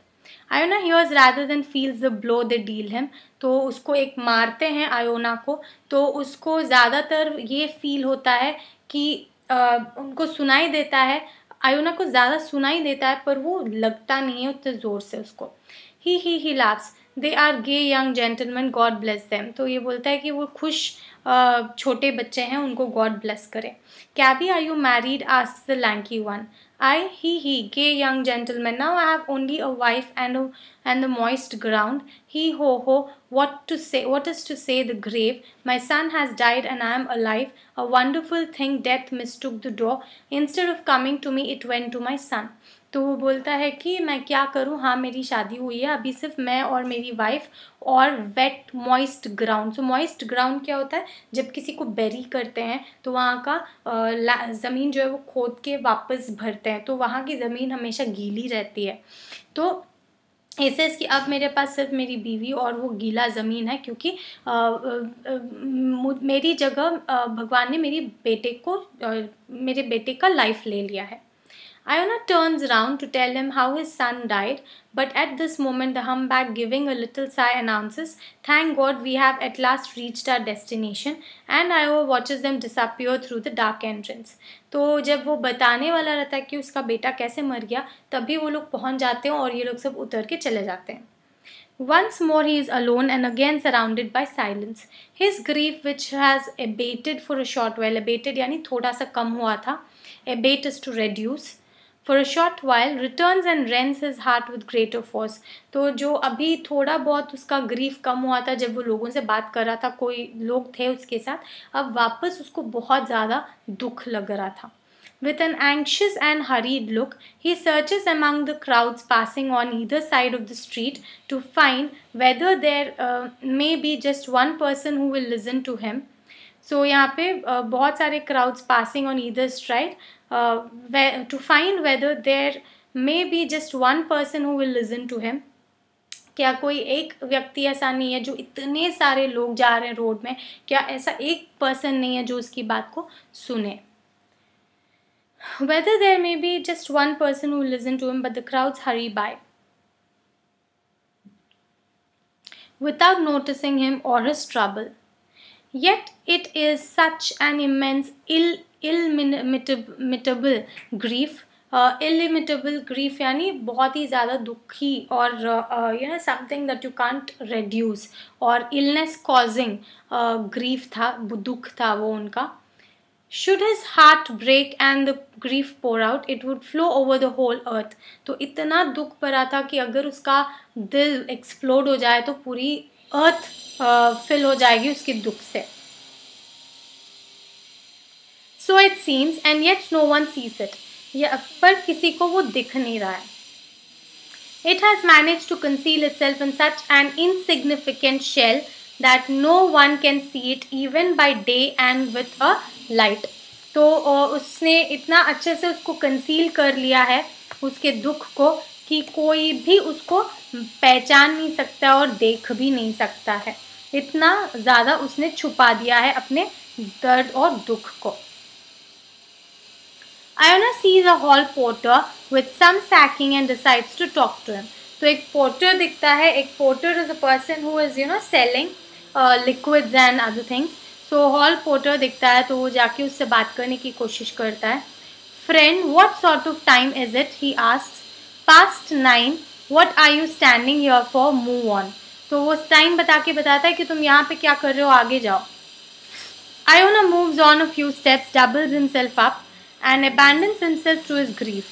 Iona hears rather than feels the blow the deal him तो उसको एक मारते हैं आयोना को तो उसको ज़्यादातर ये फील होता है कि आ, उनको सुनाई देता है आयोना को ज़्यादा सुनाई देता है पर वो लगता नहीं है उतने ज़ोर से उसको he he he laughs they are gay young gentleman God bless them तो ये बोलता है कि वो खुश छोटे बच्चे हैं उनको गॉड ब्लेस करें cabby are you married ask the lanky one I, he, he, gay young gentleman, now I have only a wife and a, and the moist ground. He, ho, ho, what to say, what is to say the grave? My son has died and I am alive. A wonderful thing death mistook the door. Instead of coming to me, it went to my son. तो वो बोलता है कि मैं क्या करूँ हाँ मेरी शादी हुई है अभी सिर्फ मैं और मेरी वाइफ और wet moist ground so moist ground क्या होता है जब किसी को बेरी करते हैं तो वहाँ का ज़मीन जो है वो खोद के वापस भरते हैं तो वहाँ की ज़मीन हमेशा गीली रहती है तो ऐसे कि अब मेरे पास सिर्फ मेरी बीवी और वो गीला ज़मीन है क्योंकि आ, आ, आ, मेरी जगह भगवान ने मेरी बेटे को आ, मेरे बेटे का लाइफ ले लिया है Iona turns round to tell him how his son died, but at this moment the humpback, giving a little sigh, announces, Thank God we have at last reached our destination, and Iona watches them disappear through the dark entrance. तो जब वो बताने वाला रहता है कि उसका बेटा कैसे मर गया तभी वो लोग पहुंच जाते हैं और ये लोग सब उतर के चले जाते हैं Once more he is alone and again surrounded by silence. His grief which has abated for a short while, abated यानी थोड़ा सा कम हुआ था, abate is to reduce, for a short while returns and rends his heart with greater force तो जो अभी थोड़ा बहुत उसका ग्रीफ कम हुआ था जब वो लोगों से बात कर रहा था कोई लोग थे उसके साथ अब वापस उसको बहुत ज़्यादा दुख लग रहा था With an anxious and hurried look, he searches among the crowds passing on either side of the street to find whether there uh, may be just one person who will listen to him. So यहाँ पे uh, बहुत सारे crowds passing on either side to uh, where, whether there whether there may be just one person who will listen क्या कोई एक व्यक्ति ऐसा नहीं है जो इतने सारे लोग जा रहे हैं रोड में क्या ऐसा एक पर्सन नहीं है जो उसकी बात को सुने whether there may be just one person who listen to him but the crowds hurry by without noticing him और his trouble yet it is such an immense ill illimitable grief illimitable grief यानी बहुत ही ज़्यादा दुखी और you know something that you can't reduce और illness causing grief था दुख था वो उनका should his heart break and the grief pour out it would flow over the whole earth तो इतना दुख भरा था कि अगर उसका दिल एक्सप्लोड हो जाए तो पूरी अर्थ फिल uh, हो जाएगी उसके दुख से so it seems and yet no one sees it ये पर किसी को वो दिख नहीं रहा है it has manage to conceal itself in such an insignificant shell that no one can see it even by day and with a light तो उसने इतना अच्छे से उसको कंसील कर लिया है उसके दुख को कि कोई भी उसको पहचान नहीं सकता और देख भी नहीं सकता है इतना ज़्यादा उसने छुपा दिया है अपने दर्द और दुख को Iona sees a hall porter with some sacking and decides to talk to him. तो एक पोर्टर दिखता है एक porter is a person who is you know selling liquids and other things so hall porter दिखता है तो वो जाके उससे बात करने की कोशिश करता है friend what sort of time is it he ask past nine what are you standing your for move on तो वो टाइम बता के बताता है कि तुम यहाँ पे क्या कर रहे हो आगे जाओ Iona moves on a few steps doubles himself up and abandons himself to his grief.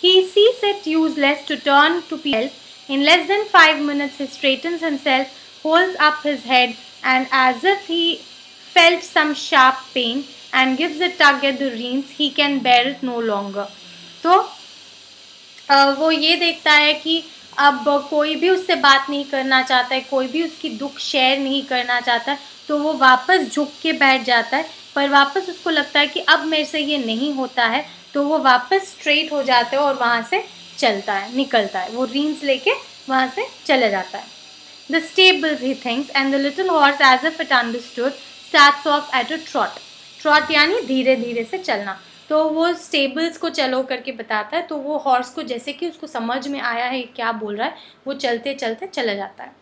He sees it useless to turn to help. In less than five minutes, he straightens himself, holds up his head, and as if he felt some sharp pain and gives a tug at the reins, he can bear it no longer. So, uh, वो ये देखता है कि अब कोई भी उससे बात नहीं करना चाहता है कोई भी उसकी दुख शेयर नहीं करना चाहता है तो वो वापस झुक के बैठ जाता है पर वापस उसको लगता है कि अब मेरे से ये नहीं होता है तो वो वापस स्ट्रेट हो जाता है और वहाँ से चलता है निकलता है वो रीन्स लेके वहाँ से चला जाता है the stables he thinks and the little horse as a fit understood start off at a trot trot यानी धीरे धीरे से चलना तो वो स्टेबल्स को चलो करके बताता है तो वो हॉर्स को जैसे कि उसको समझ में आया है क्या बोल रहा है वो चलते चलते चला जाता है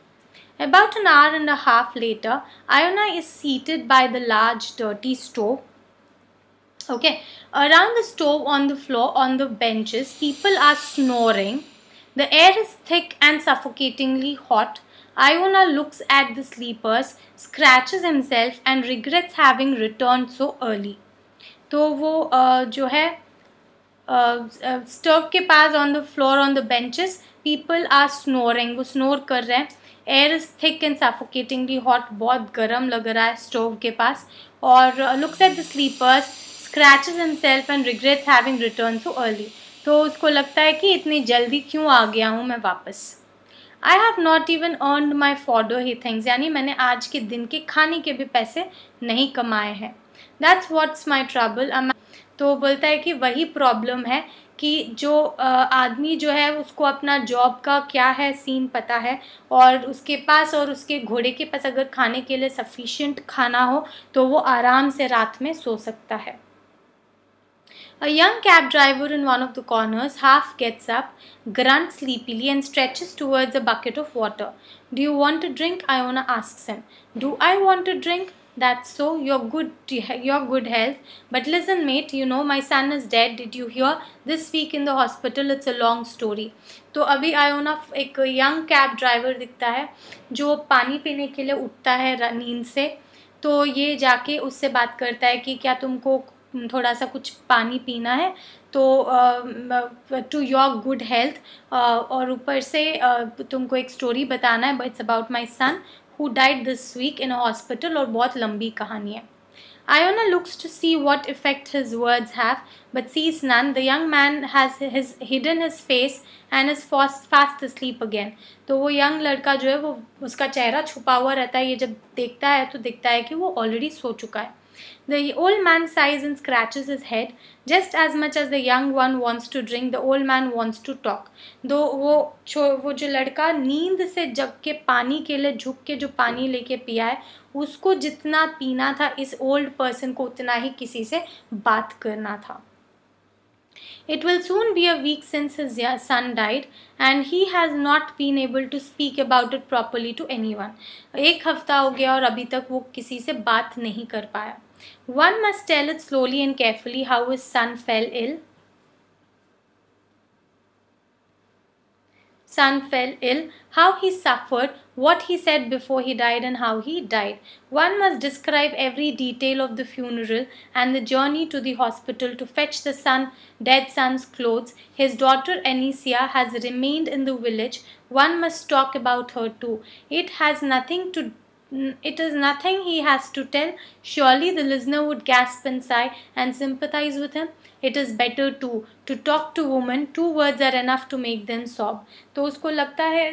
About an hour and a half later, Iona is seated by the large dirty stove. Okay, around the stove on the floor on the benches, people are snoring. The air is thick and suffocatingly hot. Iona looks at the sleepers, scratches himself and regrets having returned so early. तो वो जो है stove के पास on the floor on the benches people are snoring वो snore कर रहे air is thick and suffocatingly hot बहुत गर्म लग रहा है स्टोव के पास और looks at the sleepers scratches himself and regrets having return too early तो उसको लगता है कि इतनी जल्दी क्यों आ गया हूँ मैं वापस I have not even earned my fodder he thinks यानी मैंने आज के दिन के खाने के भी पैसे नहीं कमाए हैं दैट्स वॉट्स माई ट्रबल तो बोलता है कि वही प्रॉब्लम है कि जो आदमी जो है उसको अपना जॉब का क्या है सीन पता है और उसके पास और उसके घोड़े के पास अगर खाने के लिए सफिशेंट खाना हो तो वो आराम से रात में सो सकता है a young cab driver in one of the corners half gets up grunt sleepily and stretches towards a bucket of water do you want to drink Iona ask same do I want to drink That's so, you're good, you're good health. But listen mate, you know my son is dead, did you hear? This week in the hospital, it's a long story. तो अभी Iona एक young cab driver दिखता है जो पानी पीने के लिए उठता है नींद से तो ये जाके उससे बात करता है कि क्या तुमको थोड़ा सा कुछ पानी पीना है तो टू योर गुड हेल्थ और ऊपर से uh, तुमको एक स्टोरी बताना है but it's about my son who died this week in a hospital और बहुत लंबी कहानी है Iona looks to see what effect his words have, but sees none. The young man has his hidden his face and is fast fast asleep again. to wo young ladka jo hai wo uska chehra छुपा hua rehta hai ye jab dekhta hai to dikhta hai ki wo already so chuka hai The old man sighs and scratches his head. Just as much as the young one wants to drink, the old man wants to talk. दो वो छो वो जो लड़का नींद से जग के पानी के लिए झुक के जो पानी लेके पिया है उसको जितना पीना था इस ओल्ड पर्सन को उतना ही किसी से बात करना था It will soon be a week since his son died and he has not been able to speak about it properly to anyone. एक हफ्ता हो गया और अभी तक वो किसी से बात नहीं कर पाया One must tell it slowly and carefully how his son fell ill. Son fell ill, how he suffered, what he said before he died, and how he died. One must describe every detail of the funeral and the journey to the hospital to fetch the son, dead son's clothes. His daughter Anicia has remained in the village. One must talk about her too. It has nothing to It is nothing he has to tell. Surely the listener would gasp and sigh and sympathize with him. It is better to to talk to women. Two words are enough to make them sob. तो उसको लगता है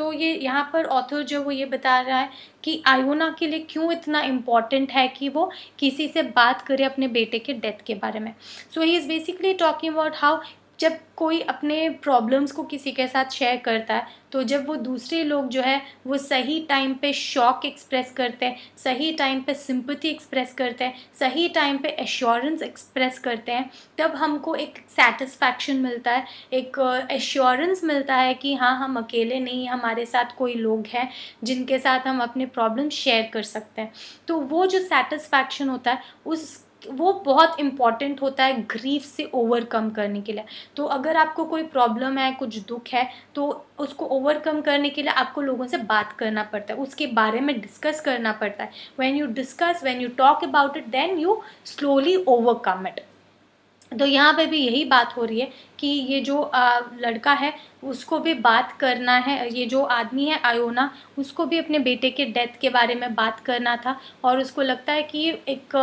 तो ये यहाँ पर author जो वो ये बता रहा है कि आयोना के लिए क्यों इतना इम्पॉर्टेंट है कि वो किसी से बात करे अपने बेटे के डेथ के बारे में so he is basically talking about how जब कोई अपने प्रॉब्लम्स को किसी के साथ शेयर करता है तो जब वो दूसरे लोग जो है वो सही टाइम पे शॉक एक्सप्रेस करते हैं सही टाइम पे सिंपथी एक्सप्रेस करते हैं सही टाइम पे एश्योरेंस एक्सप्रेस करते हैं तब हमको एक सेटिस्फैक्शन मिलता है एक एश्योरेंस uh, मिलता है कि हाँ हम अकेले नहीं हमारे साथ कोई लोग हैं जिनके साथ हम अपने प्रॉब्लम शेयर कर सकते हैं तो वो जो सेटिस्फैक्शन होता है उस वो बहुत इम्पॉर्टेंट होता है ग्रीफ से ओवरकम करने के लिए तो अगर आपको कोई प्रॉब्लम है कुछ दुख है तो उसको ओवरकम करने के लिए आपको लोगों से बात करना पड़ता है उसके बारे में डिस्कस करना पड़ता है when you discuss when you talk about it then you slowly overcome it तो यहाँ पे भी यही बात हो रही है कि ये जो आ, लड़का है उसको भी बात करना है ये जो आदमी है आयोना उसको भी अपने बेटे के डेथ के बारे में बात करना था और उसको लगता है कि एक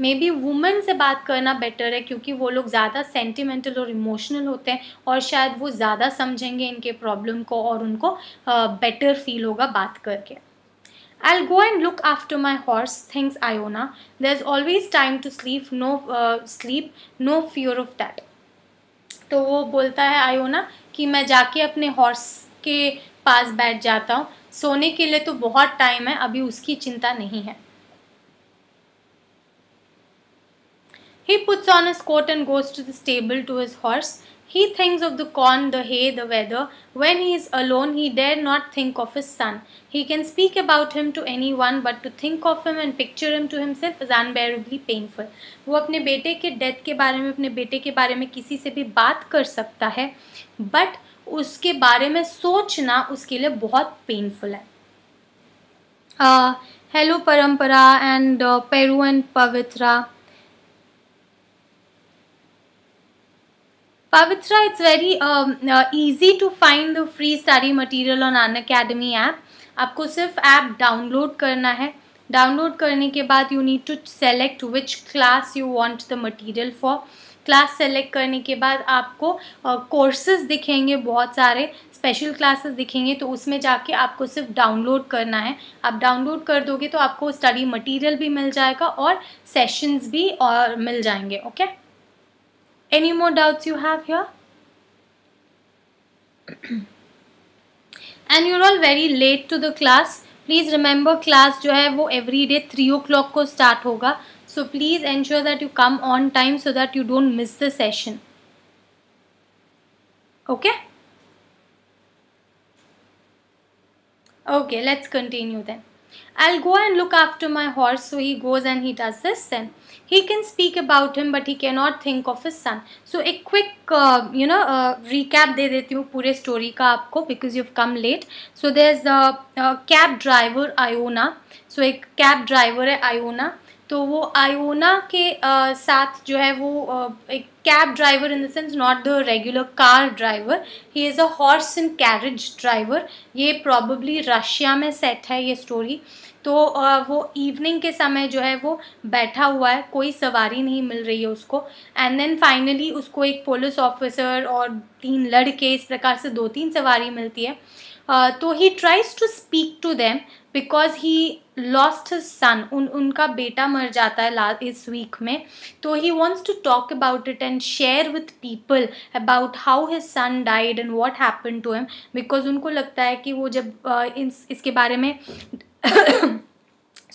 मे बी वुमेन से बात करना बेटर है क्योंकि वो लोग ज़्यादा सेंटिमेंटल और इमोशनल होते हैं और शायद वो ज़्यादा समझेंगे इनके प्रॉब्लम को और उनको बेटर फील होगा बात करके I'll go and look after my horse, thanks Iona. There's always time to sleep, no uh, sleep, no fear of that. तो वो बोलता है आयोना कि मैं जाके अपने हॉर्स के पास बैठ जाता हूँ सोने के लिए तो बहुत टाइम है अभी उसकी चिंता नहीं है He puts on his coat and goes to the stable to his horse. He thinks of the corn, the hay, the weather. When he is alone, he dare not think of his son. He can speak about him to anyone, but to think of him and picture him to himself is unbearably painful. वो अपने बेटे के death के बारे में अपने बेटे के बारे में किसी से भी बात कर सकता है बट उसके बारे में सोचना उसके लिए बहुत पेनफुल है hello Parampara and Peru and Pavitra Pavitra, it's very um, uh, easy to find the free study material on academy app. आपको सिर्फ ऐप डाउनलोड करना है डाउनलोड करने के बाद you need to select which class you want the material for class select करने के बाद आपको कोर्सेज uh, दिखेंगे बहुत सारे स्पेशल क्लासेस दिखेंगे तो उसमें जाके आपको सिर्फ डाउनलोड करना है आप डाउनलोड कर दोगे तो आपको स्टडी मटेरियल भी मिल जाएगा और सेशंस भी और uh, मिल जाएंगे okay okay? Any more doubts you have here? and you're all very late to the class. Please remember class jo hai wo every day 3 o'clock ko start hoga. So please ensure that you come on time so that you don't miss the session. Okay? Okay, let's continue then. I'll go and look after my horse. So he goes and he does this. Then he can speak about him, but he cannot think of his son. So a quick, uh, you know, uh, recap दे देती हूँ पूरे story का आपको because you've come late. So there's a, a cab driver Iona. So एक cab driver है Iona. तो वो आयोना के आ, साथ जो है वो आ, एक cab driver in the sense not the regular car driver he is a horse and carriage driver ये probably Russia में set है ये story तो वो evening के समय जो है वो बैठा हुआ है कोई सवारी नहीं मिल रही है उसको एंड देन फाइनली उसको एक पुलिस ऑफिसर और तीन लड़के इस प्रकार से दो तीन सवारी मिलती है तो he tries to speak to them because he lost his son उन उनका बेटा मर जाता है लास्ट इस वीक में तो he wants to talk about it and share with people about how his son died and what happen to him because उनको लगता है कि वो जब uh, इस, इसके बारे में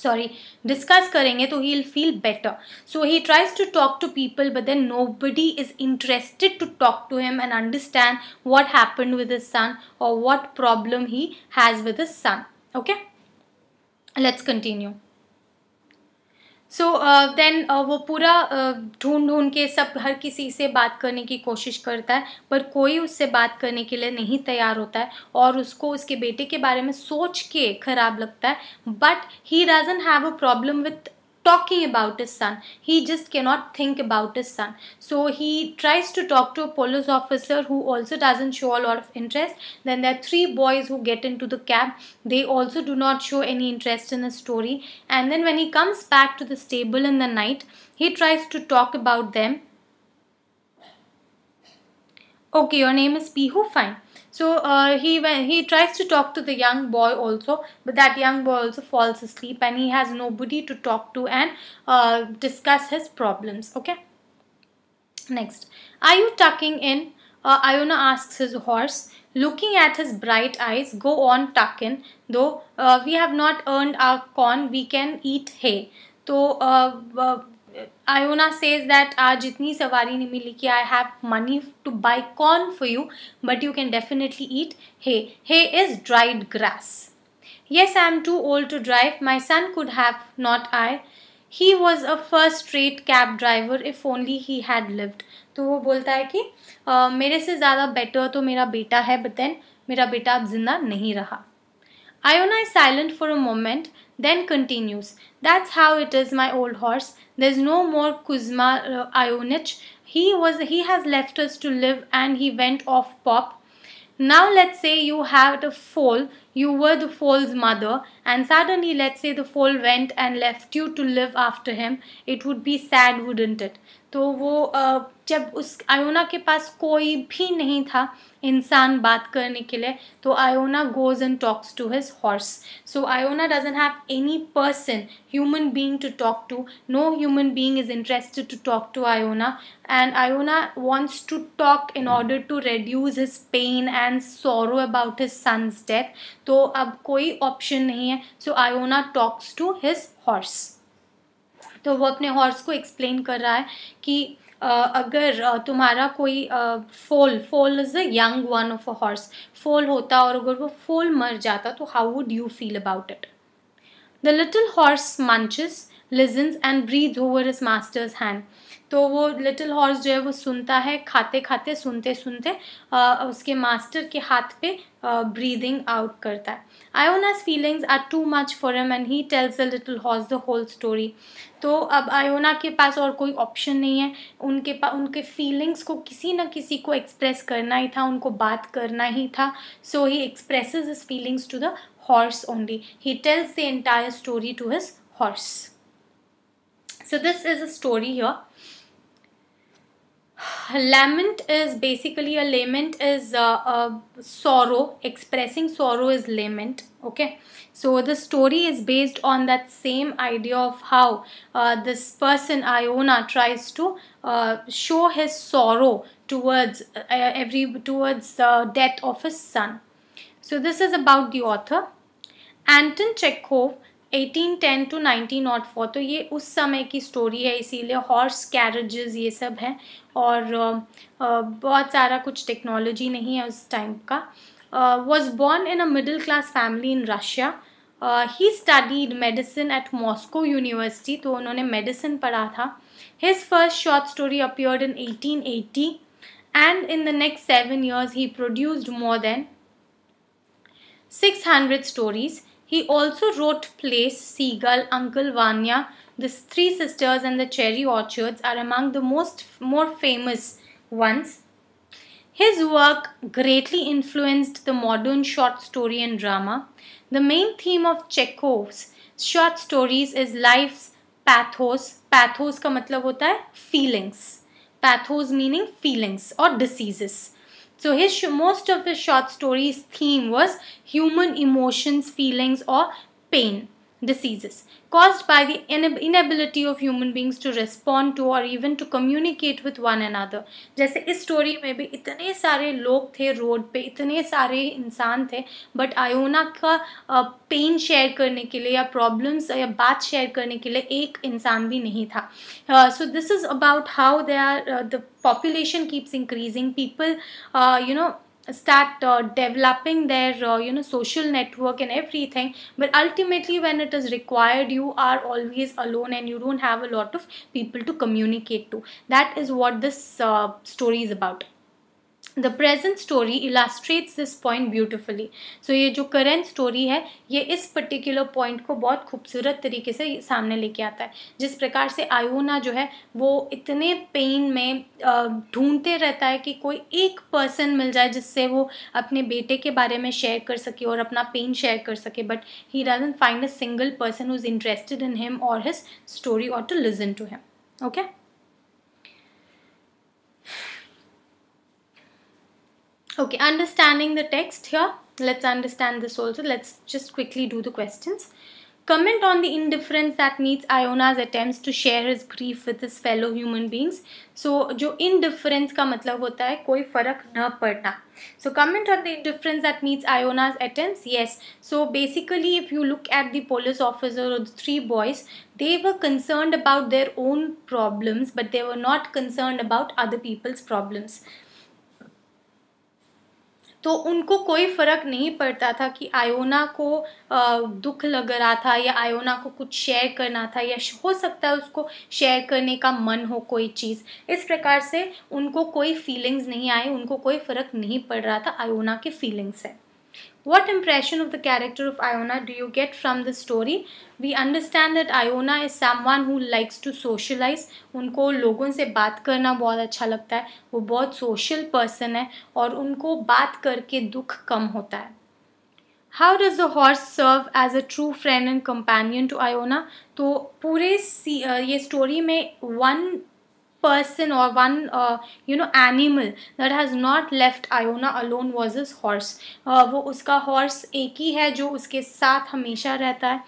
सॉरी डिस्कस करेंगे तो he will feel better so he tries to talk to people but then nobody is interested to talk to him and understand what happen with son और what problem he has with son okay let's continue so then वो पूरा uh, ढूंढ ढूंढ के सब हर किसी से बात करने की कोशिश करता है पर कोई उससे बात करने के लिए नहीं तैयार होता है और उसको उसके बेटे के बारे में सोच के खराब लगता है but he doesn't have a problem with talking about his son. He just cannot think about his son. So he tries to talk to a police officer who also doesn't show a lot of interest. Then there are three boys who get into the cab. They also do not show any interest in his story. And then when he comes back to the stable in the night, he tries to talk about them. Okay, your name is Pihu, fine. So uh, he when he tries to talk to the young boy also, but that young boy also falls asleep and he has nobody to talk to and uh, discuss his problems. Okay. Next, are you tucking in? Uh, Iona asks his horse. Looking at his bright eyes, go on tuck in. Though uh, we have not earned our corn, we can eat hay. So uh, uh Iona says that आज इतनी सवारी नहीं मिली कि I have money to buy corn for you but you can definitely eat hay hay is dried grass yes I am too old to drive my son could have not I he was a first rate cab driver if only he had lived तो वो बोलता है कि uh, मेरे से ज़्यादा better तो मेरा बेटा है बट देन मेरा बेटा अब जिंदा नहीं रहा Iona is silent for a moment then continues that's how it is my old horse There's no more Kuzma uh, He was he has left us to live and he went off pop. Now let's say you had a foal, you were the foal's mother and suddenly let's say the foal went and left you to live after him. It would be sad wouldn't it? तो वो जब उस Iona के पास कोई भी नहीं था इंसान बात करने के लिए तो Iona goes and talks to his horse so Iona doesn't have any person human being to talk to no human being is interested to talk to Iona and Iona wants to talk in order to reduce his pain and sorrow about his son's death तो अब कोई option नहीं है so Iona talks to his horse तो वो अपने horse को explain कर रहा है कि अगर तुम्हारा कोई foal foal is a young one of a horse foal होता और अगर वो फोल मर जाता तो how would you feel about it the little horse munches listens and breathes over his master's hand तो वो लिटिल हॉर्स जो है वो सुनता है खाते खाते सुनते सुनते उसके मास्टर के हाथ पे ब्रीदिंग आउट करता है Iona's feelings are too much for him and he tells the little horse the whole story तो अब आयोना के पास और कोई ऑप्शन नहीं है उनके पास उनके फीलिंग्स को किसी न किसी को एक्सप्रेस करना ही था उनको बात करना ही था so he express his feelings to the horse only he tells the entire story to his horse so this is a story your lament is basically a lament is a, uh, a sorrow expressing sorrow is lament okay so the story is based on that same idea of how uh, this person iona tries to uh, show his sorrow towards uh, every towards the death of his son so this is about the author anton chekhov 1810 to 1904 तो ये उस समय की story है इसीलिए horse carriages ये सब हैं और बहुत सारा कुछ टेक्नोलॉजी नहीं है उस टाइम का was born in a middle class family in Russia he studied medicine at Moscow University तो उन्होंने मेडिसिन पढ़ा था his first short story appeared in 1880 in the next seven years he produced more than six hundred stories He also wrote plays Seagull, Uncle Vanya, The Three Sisters and The Cherry Orchards are among the most more famous ones. His work greatly influenced the modern short story and drama. The main theme of Chekhov's short stories is life's pathos. Pathos का मतलब होता है feelings. Pathos meaning feelings or diseases. So his most of his short stories theme was human emotions, feelings or pain. diseases caused by the inability of human beings to respond to or even to communicate with one another जैसे इस story में भी इतने सारे लोग थे road पे इतने सारे इंसान थे बट आयोना का पेन शेयर करने के लिए या प्रॉब्लम्स या बात शेयर करने के लिए एक इंसान भी नहीं था so this is about how they are the population keeps increasing people you know start uh, developing their uh, you know social network and everything but ultimately when it is required you are always alone and you don't have a lot of people to communicate to that is what this uh, story is about the present story illustrates this point beautifully so ये जो current story है ये इस particular point को बहुत खूबसूरत तरीके से सामने लेके आता है जिस प्रकार से आयोना जो है वो इतने पेन में ढूंढते रहता है कि कोई एक पर्सन मिल जाए जिससे वो अपने बेटे के बारे में शेयर कर सके और अपना पेन शेयर कर सके but he doesn't find a single person who is interested in him और हिज स्टोरी और to listen to him okay Okay, understanding the text here. Let's understand this also. Let's just quickly do the questions. Comment on the indifference that meets Iona's attempts to share his grief with his fellow human beings. So, जो indifference का मतलब होता है कोई फर्क न पड़ना. So, comment on the indifference that meets Iona's attempts. Yes. So, basically, if you look at the police officer or the three boys, they were concerned about their own problems, but they were not concerned about other people's problems. तो उनको कोई फ़र्क नहीं पड़ता था कि Iona को दुख लग रहा था या आयोना को कुछ शेयर करना था या हो सकता है उसको शेयर करने का मन हो कोई चीज़ इस प्रकार से उनको कोई फीलिंग्स नहीं आई उनको कोई फ़र्क नहीं पड़ रहा था आयोना के फीलिंग्स से What impression of the character of Iona do you get from the story? We understand that Iona is someone who likes to socialize. unko logon se baat karna bahut acha lagta hai wo bahut social person hai aur unko baat karke dukh kam hota hai how does the horse serve as a true friend and companion to iona to pure ye story mein one person or one uh, you know animal that has not left Iona alone was his horse uh, वो उसका horse एक ही है जो उसके साथ हमेशा रहता है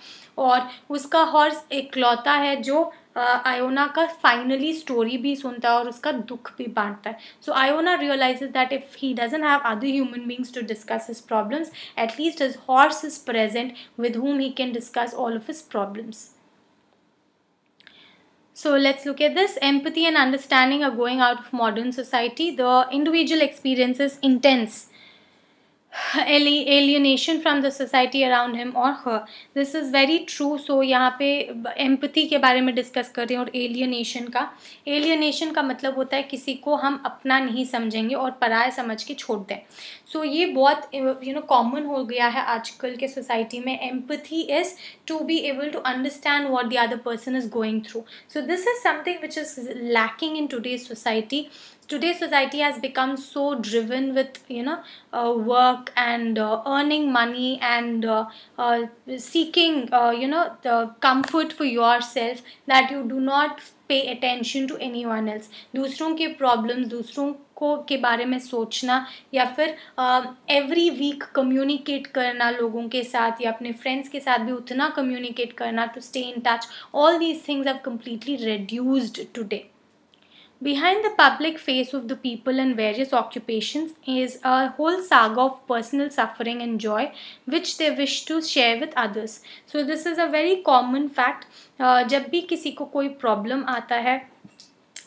और उसका horse लौता है जो आयोना uh, का फाइनली स्टोरी भी सुनता है और उसका दुख भी बांटता है so Iona realise that if he doesn't have other human beings to discuss his problems at least his horse is present with whom he can discuss all of his problems So let's look at this. Empathy and understanding are going out of modern society. The individual experience is intense alienation from the society around him और हर this is very true so यहाँ पे empathy के बारे में discuss कर रहे हैं और एलियनेशन का एलियनेशन का मतलब होता है किसी को हम अपना नहीं समझेंगे और पराय समझ के छोड़ दें सो so, ये बहुत यू नो कॉमन हो गया है आजकल के सोसाइटी में empathy is to be able to understand what the other person is going through so this is something which is lacking in today's society today's society has become so driven with you know uh, work and uh, earning money and uh, uh seeking uh, you know the comfort for yourself that you do not pay attention to anyone else. दूसरों के problems, दूसरों को के बारे में सोचना या फिर एवरी वीक कम्युनिकेट करना लोगों के साथ या अपने फ्रेंड्स के साथ भी उतना कम्युनिकेट करना to stay in touch all these things are completely reduced today Behind the public face of the people and various occupations is a whole saga of personal suffering and joy which they wish to share with others. So this is a very common fact. Uh, जब भी किसी को कोई problem आता है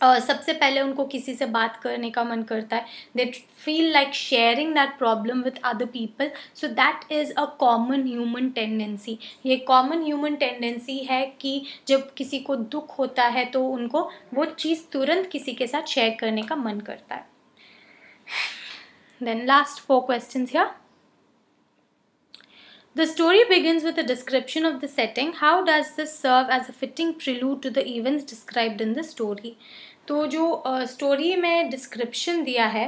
Uh, सबसे पहले उनको किसी से बात करने का मन करता है they feel like sharing that problem with other people so that is a common human tendency ये कॉमन ह्यूमन टेंडेंसी है कि जब किसी को दुख होता है तो उनको वो चीज़ तुरंत किसी के साथ शेयर करने का मन करता है then last four question here The story begins with a description of the setting. How does this serve as a fitting prelude to the events described in the story? तो जो स्टोरी में description दिया है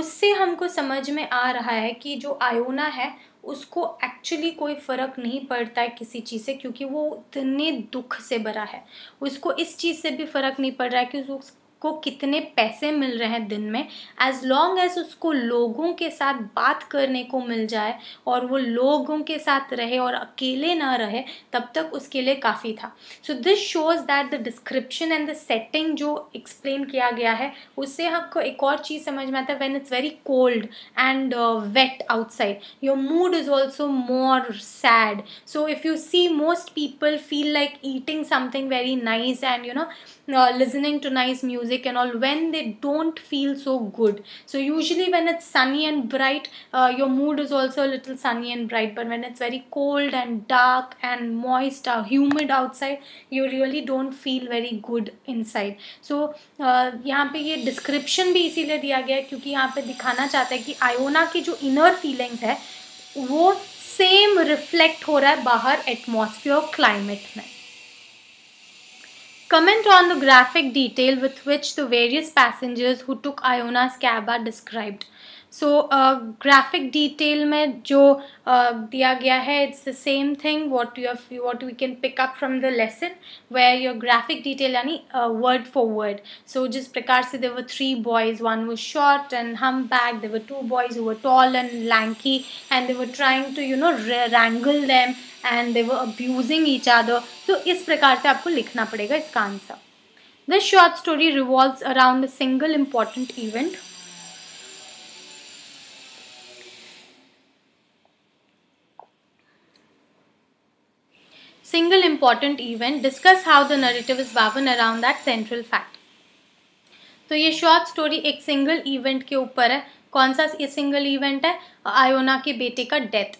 उससे हमको समझ में आ रहा है कि जो आयोना है उसको एक्चुअली कोई फ़र्क नहीं पड़ता है किसी चीज़ से क्योंकि वो इतने दुख से भरा है उसको इस चीज़ से भी फ़र्क नहीं पड़ रहा है कि उस को कितने पैसे मिल रहे हैं दिन में एज लॉन्ग एज उसको लोगों के साथ बात करने को मिल जाए और वो लोगों के साथ रहे और अकेले ना रहे तब तक उसके लिए काफ़ी था so this shows that the description and the setting जो एक्सप्लेन किया गया है उससे हमको एक और चीज़ समझ में आता है when it's very cold and wet outside your mood is also more sad so if you see most people feel like eating something very nice and you know listening to nice music music and all when they don't feel so good so usually when it's sunny and bright uh, your mood is also a little sunny and bright but when it's very cold and dark and moist or humid outside you really don't feel very good inside so uh, यहाँ पे ये description भी इसीलिए diya gaya hai kyunki yahan pe dikhana chahta hai ki iona ki jo inner feelings hai वो same reflect हो रहा है बाहर एटमॉस्फेयर क्लाइमेट में Comment on the graphic detail with which the various passengers who took Iona's cab are described. So graphic detail में जो uh, दिया गया है it's the same thing what you have what we can pick up from the lesson way your graphic detail यानी word for word so जिस प्रकार से there were three boys one was short and humpback there were two boys was tall and lanky and they were trying to you know wrangle them and they were abusing each other सो इस प्रकार से आपको लिखना पड़ेगा इसका answer this short story revolve around a single important event single important event, discuss how the narrative is woven around that central fact. तो ये short story एक सिंगल इवेंट के ऊपर है कौन सा ये सिंगल इवेंट है आयोना के बेटे का death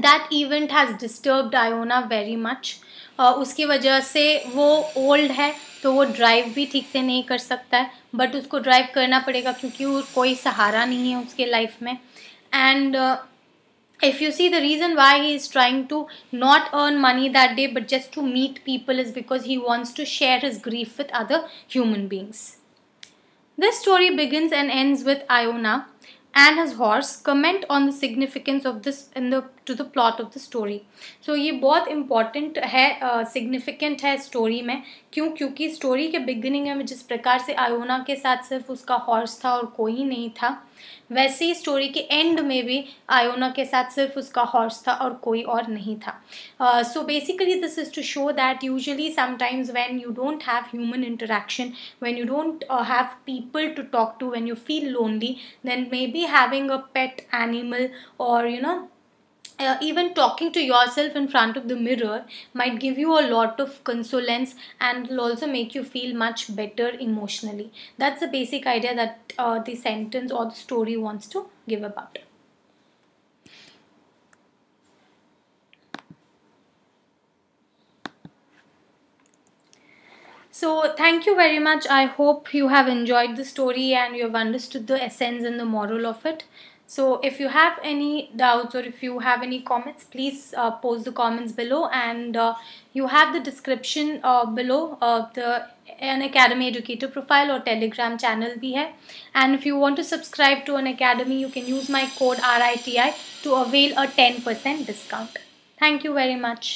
that event has disturbed Iona very much उसकी वजह से वो ओल्ड है तो वो ड्राइव भी ठीक से नहीं कर सकता है बट उसको ड्राइव करना पड़ेगा क्योंकि कोई सहारा नहीं है उसके लाइफ में and uh, if you see the reason why he is trying to not earn money that day but just to meet people is because he wants to share his grief with other human beings. This story begins and ends with Iona and his horse comment on the significance of this in the to the plot of the story so ye bahut important hai uh, significant hai story mein kyun kyunki story ke beginning mein jis prakar se iona ke sath sirf uska horse tha aur koi nahi tha वैसे ही story के and में भी Iona के साथ सिर्फ उसका horse था और कोई और नहीं था so basically this is to show that usually sometimes when you don't have human interaction when you don't have people to talk to when you feel lonely then maybe having a pet animal or you know uh, even talking to yourself in front of the mirror might give you a lot of consolence and will also make you feel much better emotionally. That's the basic idea that uh, the sentence or the story wants to give about. So, thank you very much. I hope you have enjoyed the story and you have understood the essence and the moral of it. So if you have any doubts or if you have any comments, please uh, post the comments below and uh, you have the description uh, below of the an academy educator profile or telegram channel bhi hai and if you want to subscribe to an academy you can use my code RITI to avail a 10% discount. Thank you very much.